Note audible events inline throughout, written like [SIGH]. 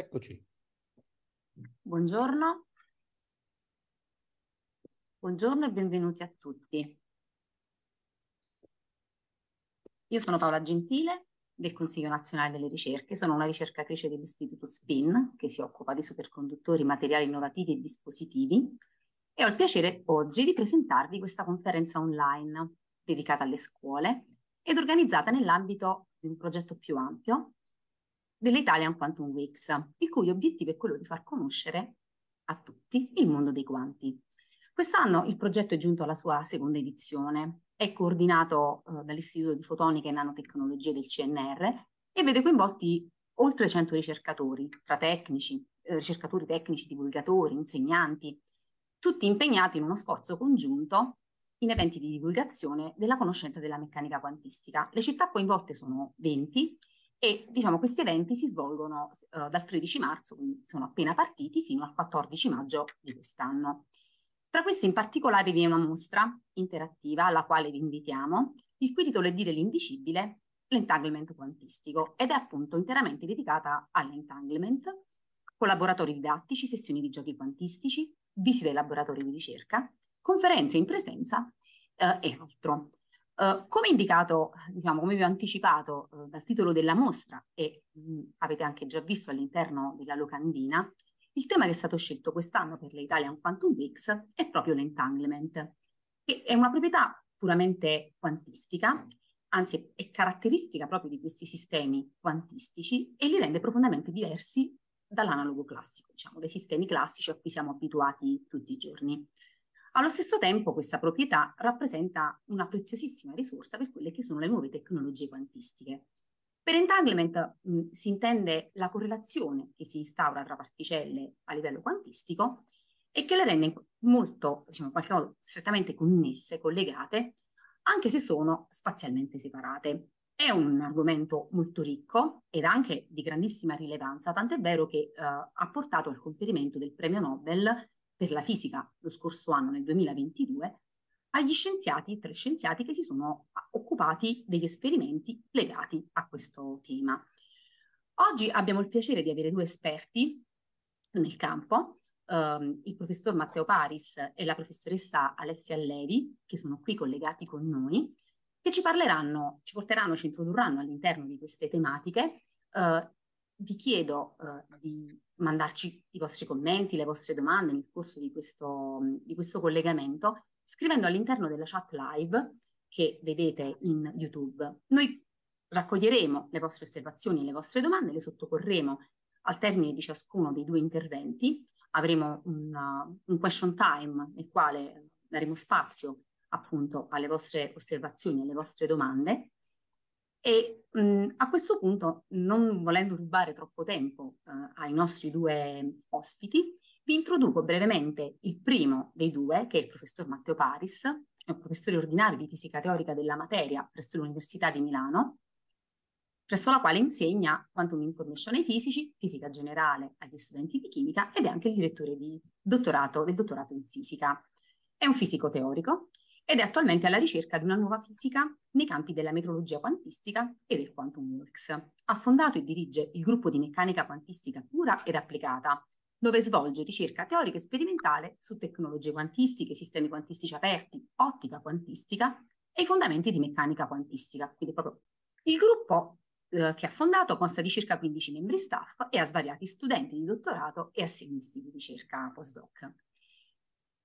Eccoci. Buongiorno. Buongiorno e benvenuti a tutti. Io sono Paola Gentile del Consiglio Nazionale delle Ricerche, sono una ricercatrice dell'Istituto SPIN che si occupa di superconduttori, materiali innovativi e dispositivi e ho il piacere oggi di presentarvi questa conferenza online dedicata alle scuole ed organizzata nell'ambito di un progetto più ampio dell'Italian Quantum Weeks, il cui obiettivo è quello di far conoscere a tutti il mondo dei quanti. Quest'anno il progetto è giunto alla sua seconda edizione, è coordinato eh, dall'Istituto di Fotonica e Nanotecnologia del CNR e vede coinvolti oltre 100 ricercatori, tra tecnici, eh, ricercatori tecnici, divulgatori, insegnanti, tutti impegnati in uno sforzo congiunto in eventi di divulgazione della conoscenza della meccanica quantistica. Le città coinvolte sono 20 e diciamo, questi eventi si svolgono uh, dal 13 marzo, quindi sono appena partiti, fino al 14 maggio di quest'anno. Tra questi in particolare vi è una mostra interattiva alla quale vi invitiamo, il cui titolo è Dire l'indicibile, l'entanglement quantistico, ed è appunto interamente dedicata all'entanglement, collaboratori didattici, sessioni di giochi quantistici, visite ai laboratori di ricerca, conferenze in presenza eh, e altro. Uhm, come indicato, diciamo, come vi ho anticipato uh, dal titolo della mostra e mh, mhmm, avete anche già visto all'interno della locandina, il tema che è stato scelto quest'anno per le Italian Quantum Weeks è proprio l'entanglement, che è una proprietà puramente quantistica, anzi è caratteristica proprio di questi sistemi quantistici e li rende profondamente diversi dall'analogo classico, diciamo, dei sistemi classici a cui siamo abituati tutti i giorni. Allo stesso tempo questa proprietà rappresenta una preziosissima risorsa per quelle che sono le nuove tecnologie quantistiche. Per entanglement mh, si intende la correlazione che si instaura tra particelle a livello quantistico e che le rende molto, diciamo, in qualche modo strettamente connesse, collegate, anche se sono spazialmente separate. È un argomento molto ricco ed anche di grandissima rilevanza, tant'è vero che eh, ha portato al conferimento del premio Nobel per la fisica lo scorso anno, nel 2022, agli scienziati, tre scienziati che si sono ah, occupati degli esperimenti legati a questo tema. Oggi abbiamo il piacere di avere due esperti nel campo, ehm, il professor Matteo Paris e la professoressa Alessia Levi, che sono qui collegati con noi, che ci parleranno, ci porteranno, ci introdurranno all'interno di queste tematiche eh, vi chiedo eh, di mandarci i vostri commenti, le vostre domande nel corso di questo, di questo collegamento, scrivendo all'interno della chat live che vedete in YouTube. Noi raccoglieremo le vostre osservazioni e le vostre domande, le sottoporremo al termine di ciascuno dei due interventi. Avremo una, un question time nel quale daremo spazio appunto alle vostre osservazioni e alle vostre domande e mh, mhmm, a questo punto, non volendo rubare troppo tempo eh, ai nostri due ospiti, vi introduco brevemente il primo dei due, che è il professor Matteo Paris, è un professore ordinario di fisica teorica della materia presso l'Università di Milano, presso la quale insegna quantum information ai fisici, fisica generale agli studenti di chimica ed è anche il direttore di dottorato, del dottorato in fisica. È un fisico teorico ed è attualmente alla ricerca di una nuova fisica nei campi della metrologia quantistica e del Quantum Works. Ha fondato e dirige il gruppo di meccanica quantistica pura ed applicata, dove svolge ricerca teorica e sperimentale su tecnologie quantistiche, sistemi quantistici aperti, ottica quantistica e i fondamenti di meccanica quantistica. Quindi proprio il gruppo eh, che ha fondato consta di circa 15 membri staff e ha svariati studenti di dottorato e assegnisti di ricerca postdoc.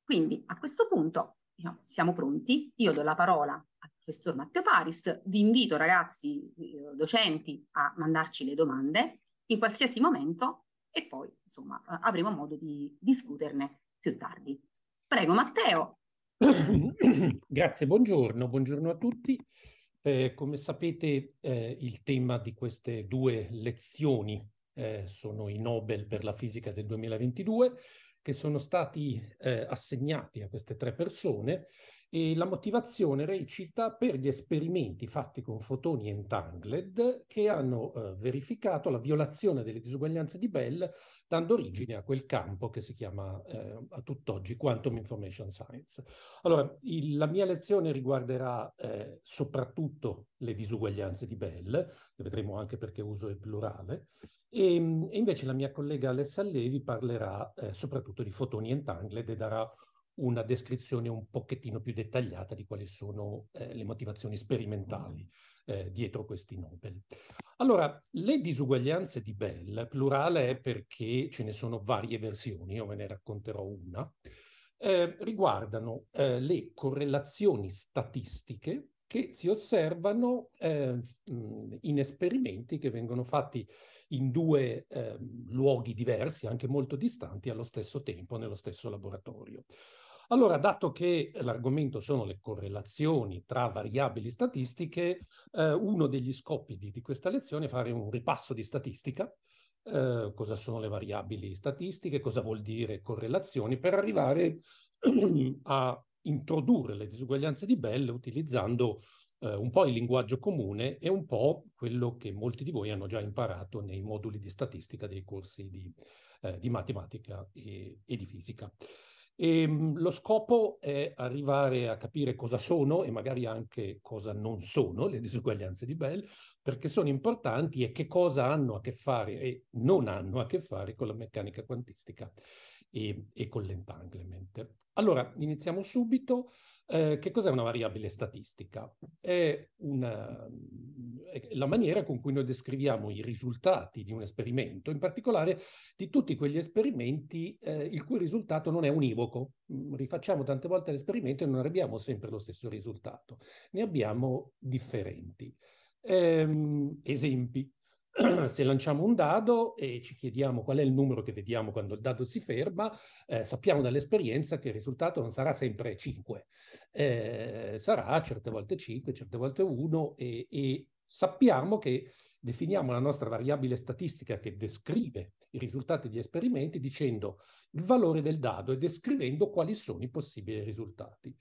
Quindi a questo punto No, diciamo, siamo pronti, io do la parola al professor Matteo Paris, vi invito ragazzi eh, docenti a mandarci le domande in qualsiasi momento e poi insomma eh, avremo modo di discuterne più tardi. Prego Matteo. [COUGHS] Grazie, buongiorno, buongiorno a tutti. Eh, come sapete eh, il tema di queste due lezioni eh, sono i Nobel per la fisica del 2022 che sono stati eh, assegnati a queste tre persone e la motivazione recita per gli esperimenti fatti con fotoni entangled che hanno eh, verificato la violazione delle disuguaglianze di Bell dando origine a quel campo che si chiama eh, a tutt'oggi Quantum Information Science. Allora, il, la mia lezione riguarderà eh, soprattutto le disuguaglianze di Bell, che vedremo anche perché uso il plurale, e, e invece la mia collega Alessia Levi parlerà eh, soprattutto di fotoni entangled e darà una descrizione un pochettino più dettagliata di quali sono eh, le motivazioni sperimentali mm. eh, dietro questi Nobel. Allora, le disuguaglianze di Bell, plurale è perché ce ne sono varie versioni, io ve ne racconterò una, eh, riguardano eh, le correlazioni statistiche che si osservano eh, in esperimenti che vengono fatti in due eh, luoghi diversi, anche molto distanti, allo stesso tempo, nello stesso laboratorio. Allora, dato che l'argomento sono le correlazioni tra variabili statistiche, eh, uno degli scopi di, di, questa lezione è fare un ripasso di statistica, eh, cosa sono le variabili statistiche, cosa vuol dire correlazioni, per arrivare [CLEARS THROAT] a introdurre le disuguaglianze di Bell utilizzando eh, un po' il linguaggio comune e un po' quello che molti di voi hanno già imparato nei moduli di statistica dei corsi di, eh, di matematica e, e, di fisica. E, ehm, lo scopo è arrivare a capire cosa sono e magari anche cosa non sono le disuguaglianze di Bell, perché sono importanti e che cosa hanno a che fare e non hanno a che fare con la meccanica quantistica e, e con l'entanglement. Allora, iniziamo subito. Eh, che cos'è una variabile statistica? È, una, eh, è la maniera con cui noi descriviamo i risultati di un esperimento, in particolare di tutti quegli esperimenti eh, il cui risultato non è univoco. Mm, rifacciamo tante volte l'esperimento e non abbiamo sempre lo stesso risultato, ne abbiamo differenti. Eh, esempi. [CLEARS THROAT] se lanciamo un dado e ci chiediamo qual è il numero che vediamo quando il dado si ferma, eh, sappiamo dall'esperienza che il risultato non sarà sempre 5, eh, sarà certe volte 5, certe volte 1 e, e sappiamo che definiamo la nostra variabile statistica che descrive i risultati degli esperimenti dicendo il valore del dado e descrivendo quali sono i possibili risultati.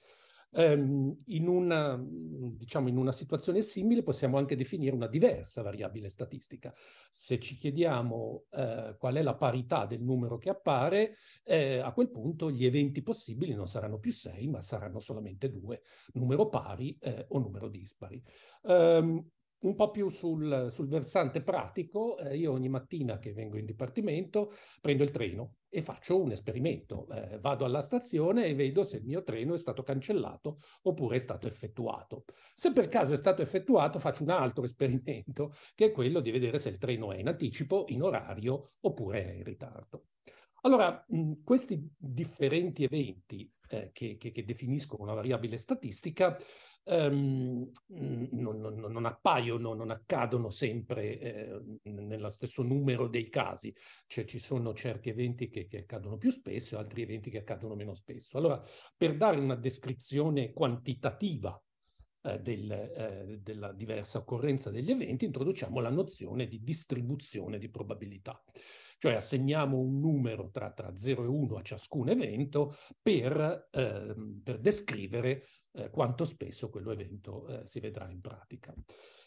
Ehm, in una, diciamo, in una situazione simile possiamo anche definire una diversa variabile statistica. Se ci chiediamo eh, qual è la parità del numero che appare, eh, a quel punto gli eventi possibili non saranno più sei, ma saranno solamente due, numero pari eh, o numero dispari. Um, un po' più sul, sul versante pratico, eh, io ogni mattina che vengo in dipartimento prendo il treno e faccio un esperimento. Eh, vado alla stazione e vedo se il mio treno è stato cancellato oppure è stato effettuato. Se per caso è stato effettuato, faccio un altro [LAUGHS] esperimento, che è quello di vedere se il treno è in anticipo, in orario oppure è in ritardo. Allora, mh, questi differenti eventi eh, che, che, che definiscono una variabile statistica ehm, non, non, non, appaiono, non accadono sempre eh, nello stesso numero dei casi, cioè ci sono certi eventi che, che accadono più spesso e altri eventi che accadono meno spesso. Allora, per dare una descrizione quantitativa eh, del, eh, della diversa occorrenza degli eventi, introduciamo la nozione di distribuzione di probabilità, cioè assegniamo un numero tra, tra 0 e 1 a ciascun evento per, eh, per descrivere eh, quanto spesso quell'evento eh, si vedrà in pratica.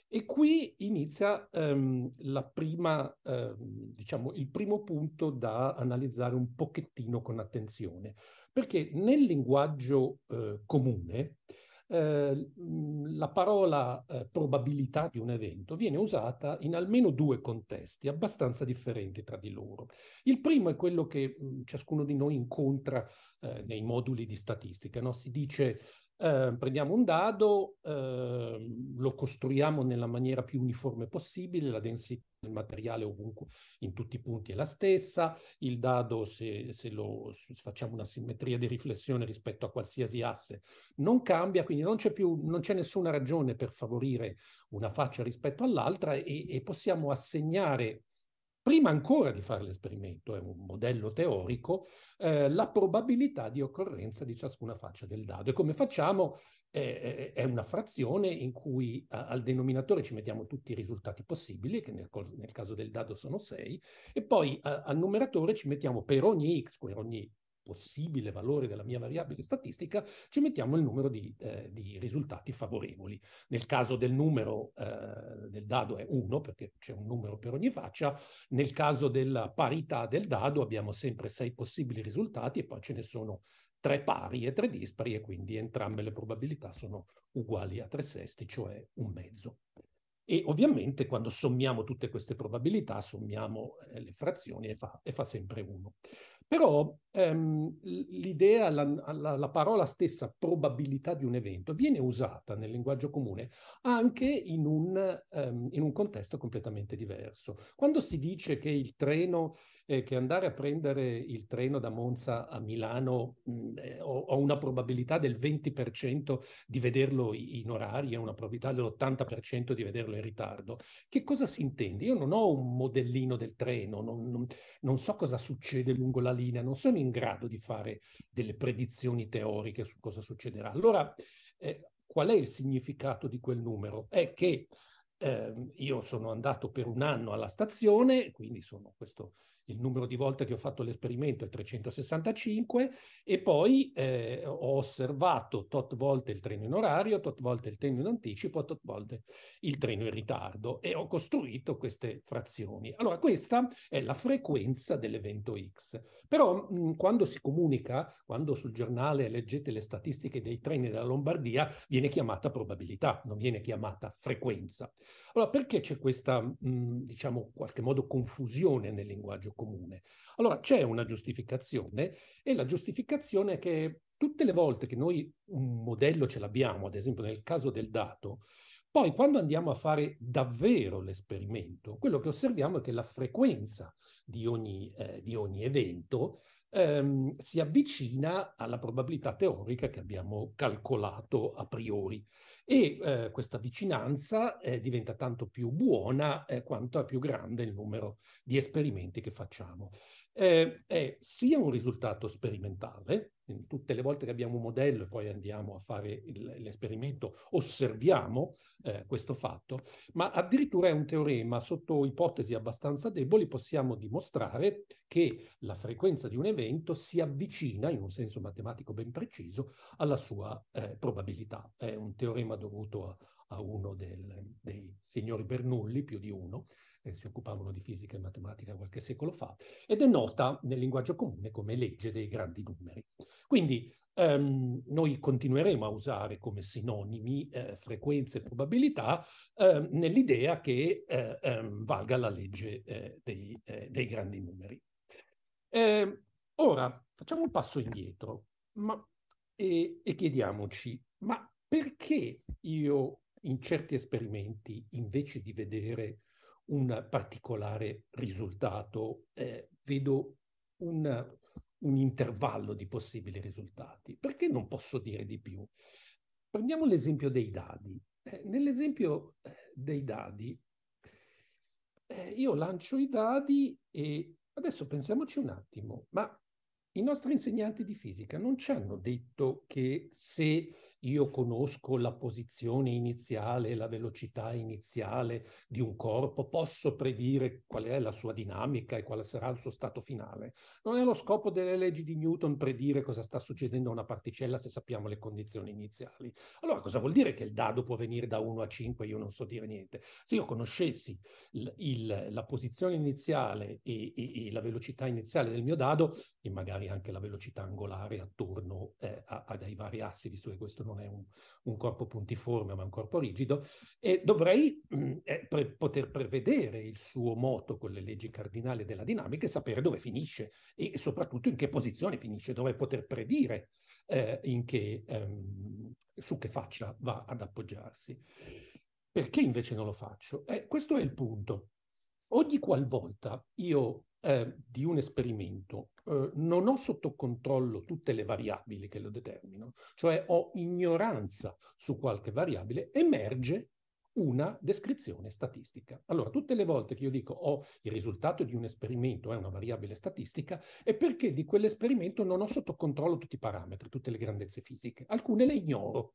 E qui inizia ehm, prima, ehm, diciamo, il primo punto da analizzare un pochettino con attenzione, perché nel linguaggio eh, comune eh, la parola eh, probabilità di un evento viene usata in almeno due contesti abbastanza differenti tra di loro. Il primo è quello che mh, ciascuno di noi incontra eh, nei moduli di statistica, no? si dice eh, prendiamo un dado, eh, lo costruiamo nella maniera più uniforme possibile, la densità del materiale ovunque, in tutti i punti è la stessa, il dado se, se, lo, se facciamo una simmetria di riflessione rispetto a qualsiasi asse non cambia, quindi non c'è, più, non c'è nessuna ragione per favorire una faccia rispetto all'altra e, e possiamo assegnare prima ancora di fare l'esperimento, è un modello teorico, eh, la probabilità di occorrenza di ciascuna faccia del dado. E come facciamo? Eh, è una frazione in cui a, al denominatore ci mettiamo tutti i risultati possibili, che nel, nel caso del dado sono 6, e poi a, al numeratore ci mettiamo per ogni x, per ogni possibile valore della mia variabile statistica, ci mettiamo il numero di, eh, di risultati favorevoli. Nel caso del numero eh, del dado è 1, perché c'è un numero per ogni faccia, nel caso della parità del dado abbiamo sempre 6 possibili risultati e poi ce ne sono 3 pari e 3 dispari e quindi entrambe le probabilità sono uguali a 3 sesti, cioè un mezzo. E ovviamente quando sommiamo tutte queste probabilità, sommiamo eh, le frazioni e fa, e fa sempre 1. Però ehm, l'idea, la, la, la, parola stessa probabilità di un evento viene usata nel linguaggio comune anche in un, ehm, in un contesto completamente diverso. Quando si dice che il treno, eh, che andare a prendere il treno da Monza a Milano mh, eh, ho, ho, una probabilità del 20% di vederlo in orari e una probabilità dell'80% di vederlo in ritardo, che cosa si intende? Io non ho un modellino del treno, non, non, non so cosa succede lungo la linea, non sono in grado di fare delle predizioni teoriche su cosa succederà. Allora, eh, qual è il significato di quel numero? È che eh, io sono andato per un anno alla stazione, quindi sono questo il numero di volte che ho fatto l'esperimento è 365 e poi eh, ho osservato tot volte il treno in orario, tot volte il treno in anticipo, tot volte il treno in ritardo e ho costruito queste frazioni. Allora questa è la frequenza dell'evento X. Però mh, quando si comunica, quando sul giornale leggete le statistiche dei treni della Lombardia, viene chiamata probabilità, non viene chiamata frequenza. Allora, perché c'è questa, mh, mhmm, diciamo, in qualche modo confusione nel linguaggio comune? Allora, c'è una giustificazione e la giustificazione è che tutte le volte che noi un modello ce l'abbiamo, ad esempio nel caso del dato, poi quando andiamo a fare davvero l'esperimento, quello che osserviamo è che la frequenza di ogni, eh, di ogni evento ehm, si avvicina alla probabilità teorica che abbiamo calcolato a priori e eh, questa vicinanza eh, diventa tanto più buona eh, quanto è più grande il numero di esperimenti che facciamo eh, è sia un risultato sperimentale, tutte le volte che abbiamo un modello e poi andiamo a fare il, l'esperimento osserviamo eh, questo fatto, ma addirittura è un teorema sotto ipotesi abbastanza deboli possiamo dimostrare che la frequenza di un evento si avvicina in un senso matematico ben preciso alla sua eh, probabilità. È un teorema dovuto a, a uno del, dei signori Bernoulli, più di uno, eh, si occupavano di fisica e matematica qualche secolo fa, ed è nota nel linguaggio comune come legge dei grandi numeri. Quindi ehm, noi continueremo a usare come sinonimi eh, frequenza e probabilità eh, nell'idea che eh, ehm, valga la legge eh, dei, eh, dei, grandi numeri. Ehm, ora, facciamo un passo indietro ma, e, e chiediamoci, ma perché io in certi esperimenti, invece di vedere un particolare risultato, eh, vedo un, un intervallo di possibili risultati. Perché non posso dire di più? Prendiamo l'esempio dei dadi. Eh, nell'esempio eh, dei dadi, eh, io lancio i dadi e adesso pensiamoci un attimo, ma i nostri insegnanti di fisica non ci hanno detto che se io conosco la posizione iniziale, la velocità iniziale di un corpo, posso predire qual è la sua dinamica e quale sarà il suo stato finale. Non è lo scopo delle leggi di Newton predire cosa sta succedendo a una particella se sappiamo le condizioni iniziali. Allora cosa vuol dire che il dado può venire da 1 a 5? Io non so dire niente. Se io conoscessi il, il, la posizione iniziale e, e, e, la velocità iniziale del mio dado e magari anche la velocità angolare attorno eh, a, a, ai vari assi, visto che questo non è un, un corpo puntiforme ma un corpo rigido, e dovrei mm, eh, pre- poter prevedere il suo moto con le leggi cardinali della dinamica e sapere dove finisce e soprattutto in che posizione finisce, dovrei poter predire eh, che, ehm, su che faccia va ad appoggiarsi. Perché invece non lo faccio? Eh, questo è il punto. Ogni qualvolta io eh, di un esperimento eh, non ho sotto controllo tutte le variabili che lo determinano, cioè ho ignoranza su qualche variabile, emerge una descrizione statistica. Allora, tutte le volte che io dico ho oh, il risultato di un esperimento è una variabile statistica, è perché di quell'esperimento non ho sotto controllo tutti i parametri, tutte le grandezze fisiche, alcune le ignoro.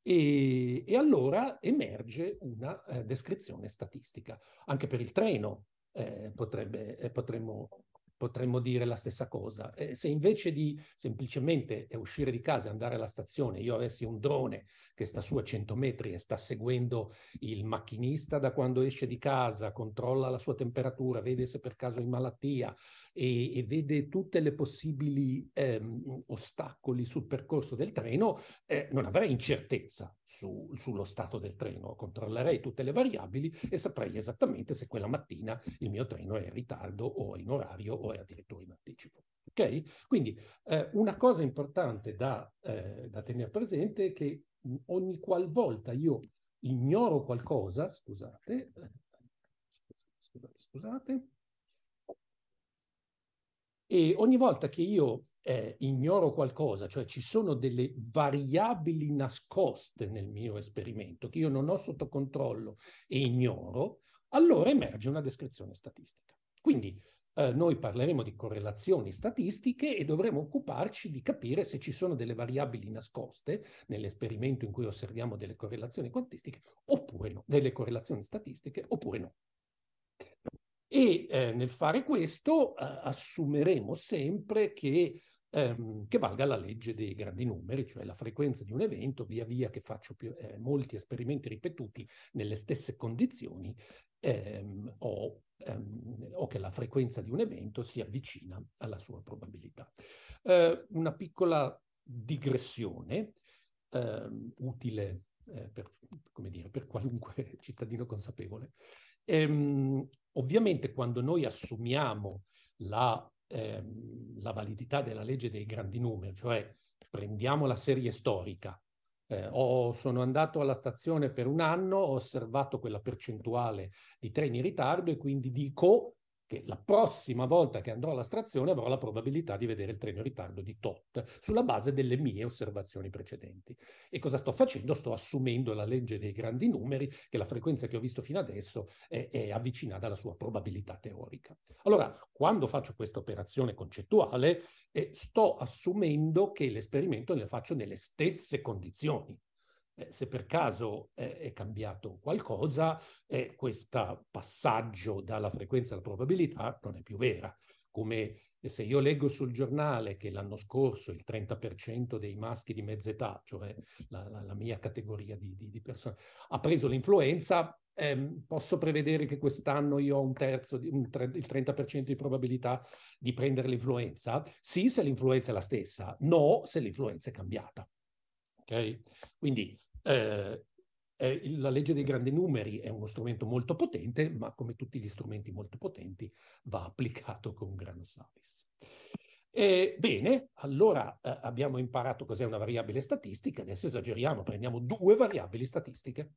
E, e allora emerge una eh, descrizione statistica. Anche per il treno, eh, potrebbe, eh, potremmo, potremmo, dire la stessa cosa. Eh, se invece di semplicemente eh, uscire di casa e andare alla stazione, io avessi un drone che sta su a 100 metri e sta seguendo il macchinista da quando esce di casa, controlla la sua temperatura, vede se per caso è in malattia, e, e vede tutte le possibili ehm, ostacoli sul percorso del treno, eh, non avrei incertezza su, sullo stato del treno, controllerei tutte le variabili e saprei esattamente se quella mattina il mio treno è in ritardo o in orario o è addirittura in anticipo. Okay? Quindi eh, una cosa importante da, eh, da tenere presente è che ogni qualvolta io ignoro qualcosa, scusate, eh, scusate, scusate, e ogni volta che io eh, ignoro qualcosa, cioè ci sono delle variabili nascoste nel mio esperimento che io non ho sotto controllo e ignoro, allora emerge una descrizione statistica. Quindi eh, noi parleremo di correlazioni statistiche e dovremo occuparci di capire se ci sono delle variabili nascoste nell'esperimento in cui osserviamo delle correlazioni quantistiche oppure no, delle correlazioni statistiche oppure no. E eh, nel fare questo eh, assumeremo sempre che, ehm, che, valga la legge dei grandi numeri, cioè la frequenza di un evento, via via che faccio più, eh, molti esperimenti ripetuti nelle stesse condizioni, ehm, o, ehm, o, che la frequenza di un evento si avvicina alla sua probabilità. Eh, una piccola digressione ehm, utile eh, per, dire, per, qualunque [LAUGHS] cittadino consapevole ehm, Ovviamente quando noi assumiamo la, ehm, la validità della legge dei grandi numeri, cioè prendiamo la serie storica, eh, o sono andato alla stazione per un anno, ho osservato quella percentuale di treni in ritardo e quindi dico che la prossima volta che andrò all'astrazione avrò la probabilità di vedere il treno in ritardo di tot, sulla base delle mie osservazioni precedenti. E cosa sto facendo? Sto assumendo la legge dei grandi numeri, che la frequenza che ho visto fino adesso è, è avvicinata alla sua probabilità teorica. Allora, quando faccio questa operazione concettuale, eh, sto assumendo che l'esperimento le faccio nelle stesse condizioni eh, se per caso eh, è cambiato qualcosa, eh, questo passaggio dalla frequenza alla probabilità non è più vera. Come eh, se io leggo sul giornale che l'anno scorso il 30% dei maschi di mezza età, cioè la, la, la mia categoria di, di, di, persone, ha preso l'influenza, ehm, posso prevedere che quest'anno io ho un terzo, un tre, il 30% di probabilità di prendere l'influenza? Sì, se l'influenza è la stessa, no, se l'influenza è cambiata. Okay? Quindi eh, eh, la legge dei grandi numeri è uno strumento molto potente, ma come tutti gli strumenti molto potenti va applicato con grano salis. Eh, bene, allora eh, abbiamo imparato cos'è una variabile statistica, adesso esageriamo, prendiamo due variabili statistiche.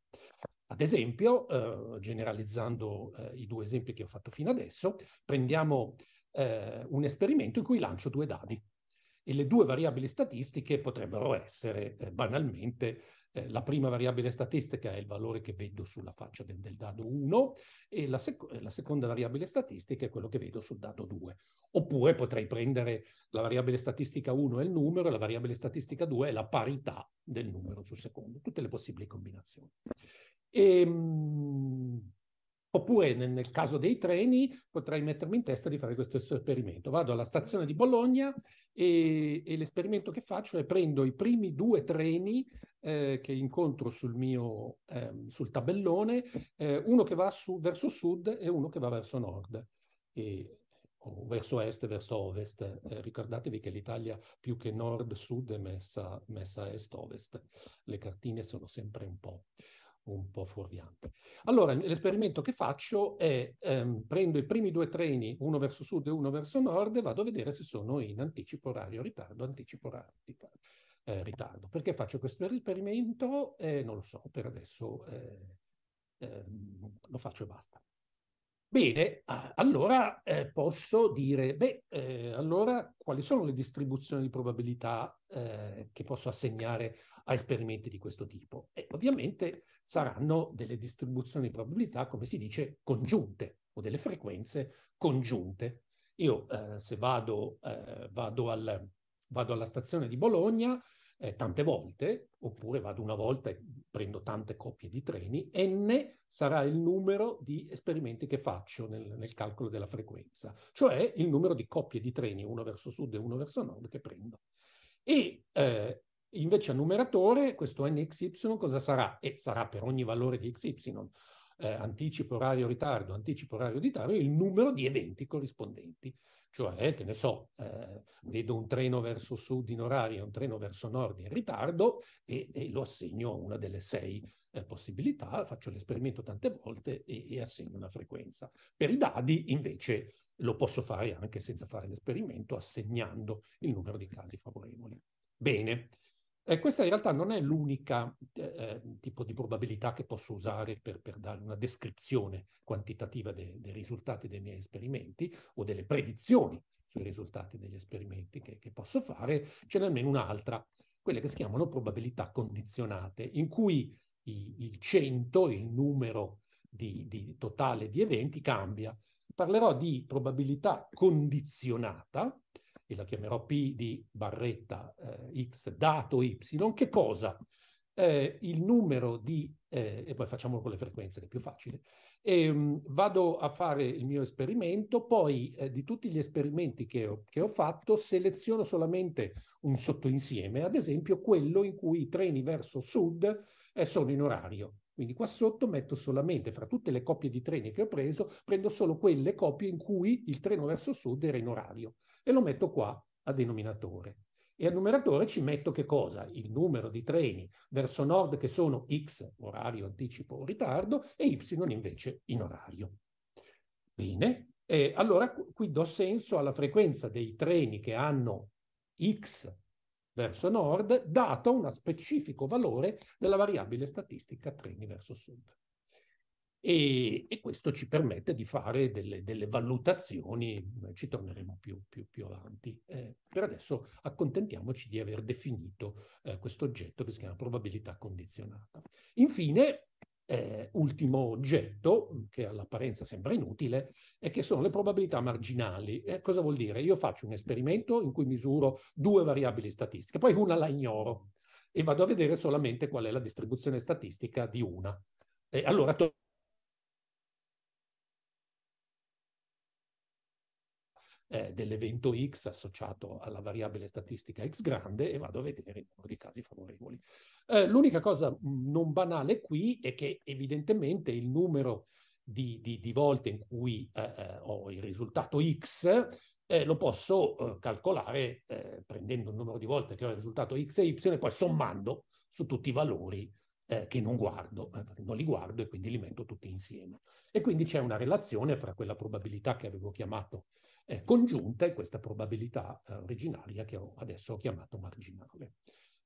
Ad esempio, eh, generalizzando eh, i due esempi che ho fatto fino adesso, prendiamo eh, un esperimento in cui lancio due dadi e le due variabili statistiche potrebbero essere eh, banalmente eh, la prima variabile statistica è il valore che vedo sulla faccia del, del dado 1 e la, sec- eh, la, seconda variabile statistica è quello che vedo sul dado 2. Oppure potrei prendere la variabile statistica 1 è il numero e la variabile statistica 2 è la parità del numero sul secondo, tutte le possibili combinazioni. E, ehm, mh, Oppure nel, nel, caso dei treni potrei mettermi in testa di fare questo esperimento. Vado alla stazione di Bologna e, e l'esperimento che faccio è prendo i primi due treni eh, che incontro sul mio eh, sul tabellone, eh, uno che va su, verso sud e uno che va verso nord. E, o verso est e verso ovest. Eh, ricordatevi che l'Italia più che nord-sud è messa, messa est-ovest. Le cartine sono sempre un po' un po' fuorviante. Allora, l'esperimento che faccio è ehm, prendo i primi due treni, uno verso sud e uno verso nord, e vado a vedere se sono in anticipo orario, ritardo, anticipo orario, ritardo. Eh, ritardo. Perché faccio questo esperimento? Eh, non lo so, per adesso eh, ehm, lo faccio e basta. Bene, allora eh, posso dire, beh, eh, allora quali sono le distribuzioni di probabilità eh, che posso assegnare a esperimenti di questo tipo? E ovviamente saranno delle distribuzioni di probabilità, come si dice, congiunte o delle frequenze congiunte. Io eh, se vado, eh, vado, al, vado alla stazione di Bologna eh, tante volte, oppure vado una volta e prendo tante coppie di treni, n sarà il numero di esperimenti che faccio nel, nel calcolo della frequenza, cioè il numero di coppie di treni, uno verso sud e uno verso nord, che prendo. E eh, invece a numeratore questo nxy cosa sarà? E sarà per ogni valore di xy, eh, anticipo, orario, ritardo, anticipo, orario, ritardo, il numero di eventi corrispondenti. Cioè, eh, che ne so, eh, vedo un treno verso sud in orario e un treno verso nord in ritardo e, e lo assegno a una delle sei eh, possibilità, faccio l'esperimento tante volte e, e, assegno una frequenza. Per i dadi invece lo posso fare anche senza fare l'esperimento, assegnando il numero di casi favorevoli. Bene, eh, questa in realtà non è l'unica eh, eh, tipo di probabilità che posso usare per, per dare una descrizione quantitativa de, dei risultati dei miei esperimenti o delle predizioni sui risultati degli esperimenti che, che posso fare, ce n'è almeno un'altra, quelle che si chiamano probabilità condizionate, in cui i, il 100, il numero di, di totale di eventi cambia. Parlerò di probabilità condizionata, e la chiamerò P di barretta eh, X dato Y, che cosa? Eh, il numero di, eh, e poi facciamolo con le frequenze che è più facile, e, ehm, vado a fare il mio esperimento, poi eh, di tutti gli esperimenti che ho, che ho, fatto seleziono solamente un sottoinsieme, ad esempio quello in cui i treni verso sud eh, sono in orario. Quindi qua sotto metto solamente, fra tutte le coppie di treni che ho preso, prendo solo quelle coppie in cui il treno verso sud era in orario e lo metto qua a denominatore. E al numeratore ci metto che cosa? Il numero di treni verso nord che sono x, orario, anticipo o ritardo, e y invece in orario. Bene, e allora qui do senso alla frequenza dei treni che hanno x verso nord, dato un specifico valore della variabile statistica treni verso sud. E, e, questo ci permette di fare delle, delle valutazioni, eh, ci torneremo più, più, più avanti. Eh, per adesso accontentiamoci di aver definito eh, questo oggetto che si chiama probabilità condizionata. Infine, eh, ultimo oggetto, che all'apparenza sembra inutile, e che sono le probabilità marginali. Eh, cosa vuol dire? Io faccio un esperimento in cui misuro due variabili statistiche, poi una la ignoro e vado a vedere solamente qual è la distribuzione statistica di una. E allora eh, dell'evento X associato alla variabile statistica X grande e vado a vedere in uno dei casi favorevoli. Eh, l'unica cosa mm, non banale qui è che evidentemente il numero di, di, di volte in cui eh, eh ho il risultato X eh, lo posso eh, calcolare prendendo il numero di volte che ho il risultato X e Y e poi sommando su tutti i valori eh, che non guardo, eh, non li guardo e quindi li metto tutti insieme. E quindi c'è una relazione fra quella probabilità che avevo chiamato eh, congiunta e questa probabilità eh, originaria che ho adesso ho chiamato marginale.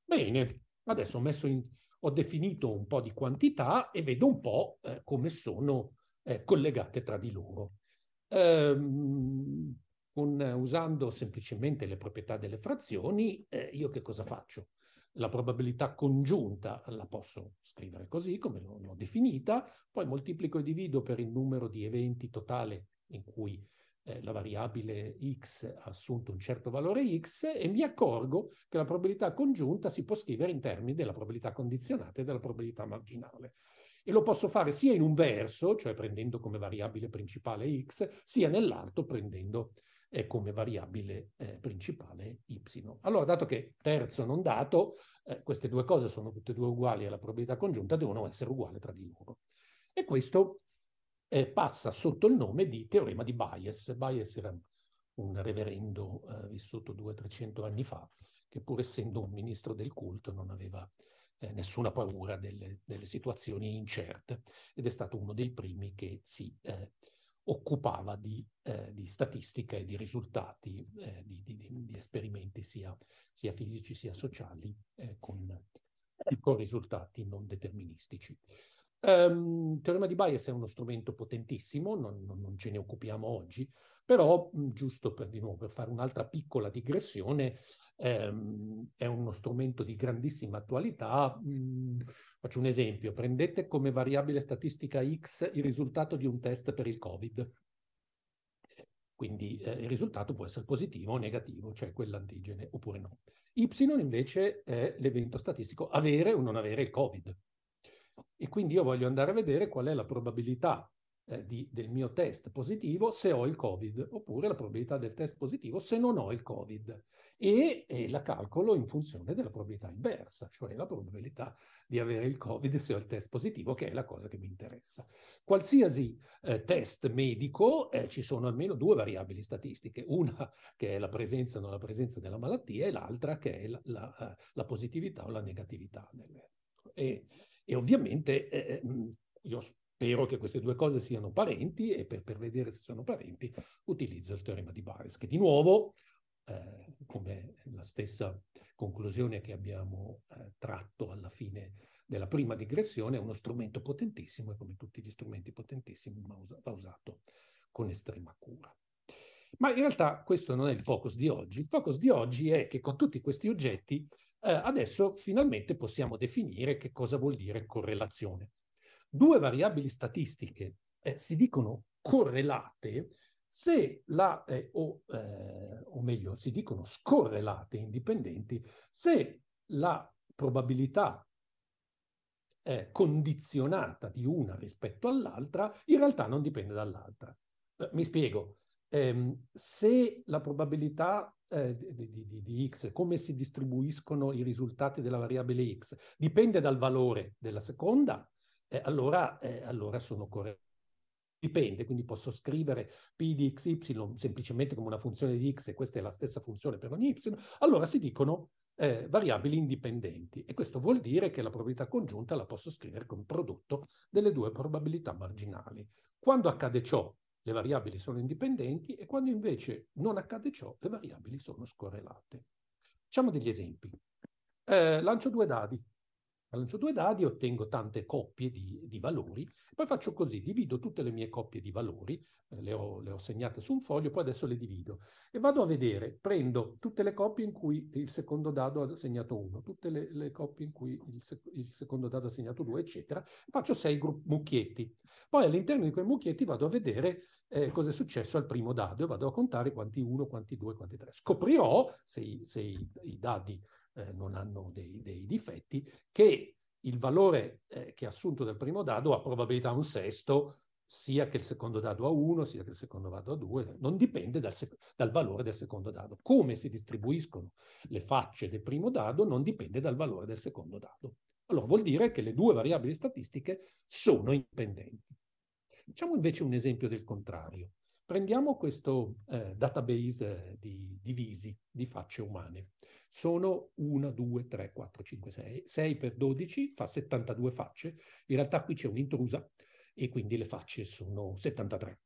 Bene, adesso ho, in, ho, definito un po' di quantità e vedo un po' eh, come sono eh, collegate tra di loro. Ehm, con, usando semplicemente le proprietà delle frazioni, eh, io che cosa faccio? la probabilità congiunta la posso scrivere così, come l'ho definita, poi moltiplico e divido per il numero di eventi totale in cui eh, la variabile x ha assunto un certo valore x e mi accorgo che la probabilità congiunta si può scrivere in termini della probabilità condizionata e della probabilità marginale. E lo posso fare sia in un verso, cioè prendendo come variabile principale x, sia nell'altro prendendo eh, come variabile eh, principale y. Allora, dato che terzo non dato, eh, queste due cose sono tutte e due uguali alla probabilità congiunta, devono essere uguali tra di loro. E questo eh, passa sotto il nome di teorema di Bayes. Bayes era un reverendo eh, vissuto 200-300 anni fa, che pur essendo un ministro del culto non aveva eh, nessuna paura delle, delle, situazioni incerte ed è stato uno dei primi che si eh, occupava di, eh, di, statistica e di risultati eh, di, di, di, esperimenti sia, sia, fisici sia sociali con, con risultati non deterministici. Um, ehm, il teorema di Bayes è uno strumento potentissimo, non, non, non ce ne occupiamo oggi, però giusto per, di nuovo, per fare un'altra piccola digressione, ehm, è uno strumento di grandissima attualità. Mh, faccio un esempio, prendete come variabile statistica X il risultato di un test per il Covid. Quindi eh, il risultato può essere positivo o negativo, cioè quell'antigene oppure no. Y invece è l'evento statistico avere o non avere il Covid e quindi io voglio andare a vedere qual è la probabilità eh, di, del mio test positivo se ho il Covid, oppure la probabilità del test positivo se non ho il Covid. E, e la calcolo in funzione della probabilità inversa, cioè la probabilità di avere il Covid se ho il test positivo, che è la cosa che mi interessa. Qualsiasi eh, test medico eh, ci sono almeno due variabili statistiche, una che è la presenza o non la presenza della malattia e l'altra che è la, la, eh, la positività o la negatività. Delle... E, e ovviamente eh, eh io spero che queste due cose siano parenti e per, per, vedere se sono parenti utilizzo il teorema di Bayes, che di nuovo, eh, come la stessa conclusione che abbiamo eh, tratto alla fine della prima digressione, è uno strumento potentissimo e come tutti gli strumenti potentissimi va usato con estrema cura. Ma in realtà questo non è il focus di oggi. Il focus di oggi è che con tutti questi oggetti eh, adesso finalmente possiamo definire che cosa vuol dire correlazione. Due variabili statistiche eh, si dicono correlate se la, eh, o, eh, o meglio, si dicono scorrelate, indipendenti, se la probabilità eh, condizionata di una rispetto all'altra in realtà non dipende dall'altra. Eh, mi spiego, Ehm, se la probabilità eh, di, di, di, x, come si distribuiscono i risultati della variabile x, dipende dal valore della seconda, eh, allora, eh, allora sono corretti dipende, quindi posso scrivere p di xy semplicemente come una funzione di x e questa è la stessa funzione per ogni y, allora si dicono eh, variabili indipendenti e questo vuol dire che la probabilità congiunta la posso scrivere come prodotto delle due probabilità marginali. Quando accade ciò? le variabili sono indipendenti e quando invece non accade ciò, le variabili sono scorrelate. Facciamo degli esempi. Eh, lancio due dadi, lancio due dadi, ottengo tante coppie di, di, valori, poi faccio così, divido tutte le mie coppie di valori, eh, le, ho, le, ho, segnate su un foglio, poi adesso le divido e vado a vedere, prendo tutte le coppie in cui il secondo dado ha segnato uno, tutte le, le coppie in cui il, sec- il, secondo dado ha segnato due, eccetera, faccio sei gru- mucchietti. Poi all'interno di quei mucchietti vado a vedere eh, cosa è successo al primo dado e vado a contare quanti uno, quanti due, quanti tre. Scoprirò se, se i, i dadi eh, non hanno dei, dei, difetti, che il valore eh, che è assunto dal primo dado ha probabilità un sesto, sia che il secondo dado a 1, sia che il secondo dado a 2, non dipende dal, sec- dal, valore del secondo dado. Come si distribuiscono le facce del primo dado non dipende dal valore del secondo dado. Allora vuol dire che le due variabili statistiche sono indipendenti. Facciamo invece un esempio del contrario. Prendiamo questo eh, database di divisi di facce umane sono 1, 2, 3, 4, 5, 6. 6 per 12 fa 72 facce. In realtà qui c'è un'intrusa e quindi le facce sono 73.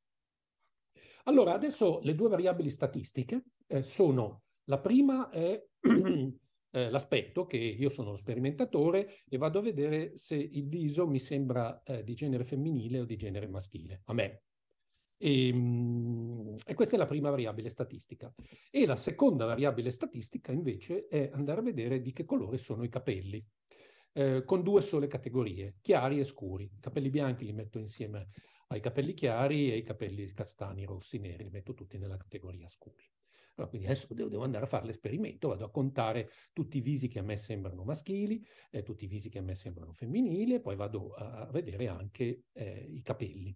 Allora, adesso le due variabili statistiche eh, sono, la prima è [CLEARS THROAT] eh, l'aspetto, che io sono lo sperimentatore e vado a vedere se il viso mi sembra eh, di genere femminile o di genere maschile, a me. E, ehm, e, questa è la prima variabile statistica. E la seconda variabile statistica invece è andare a vedere di che colore sono i capelli, eh, con due sole categorie, chiari e scuri. I capelli bianchi li metto insieme ai capelli chiari e i capelli castani, rossi, neri, li metto tutti nella categoria scuri. Allora, quindi adesso devo, devo, andare a fare l'esperimento, vado a contare tutti i visi che a me sembrano maschili, eh, tutti i visi che a me sembrano femminili e poi vado a, a vedere anche eh, i capelli.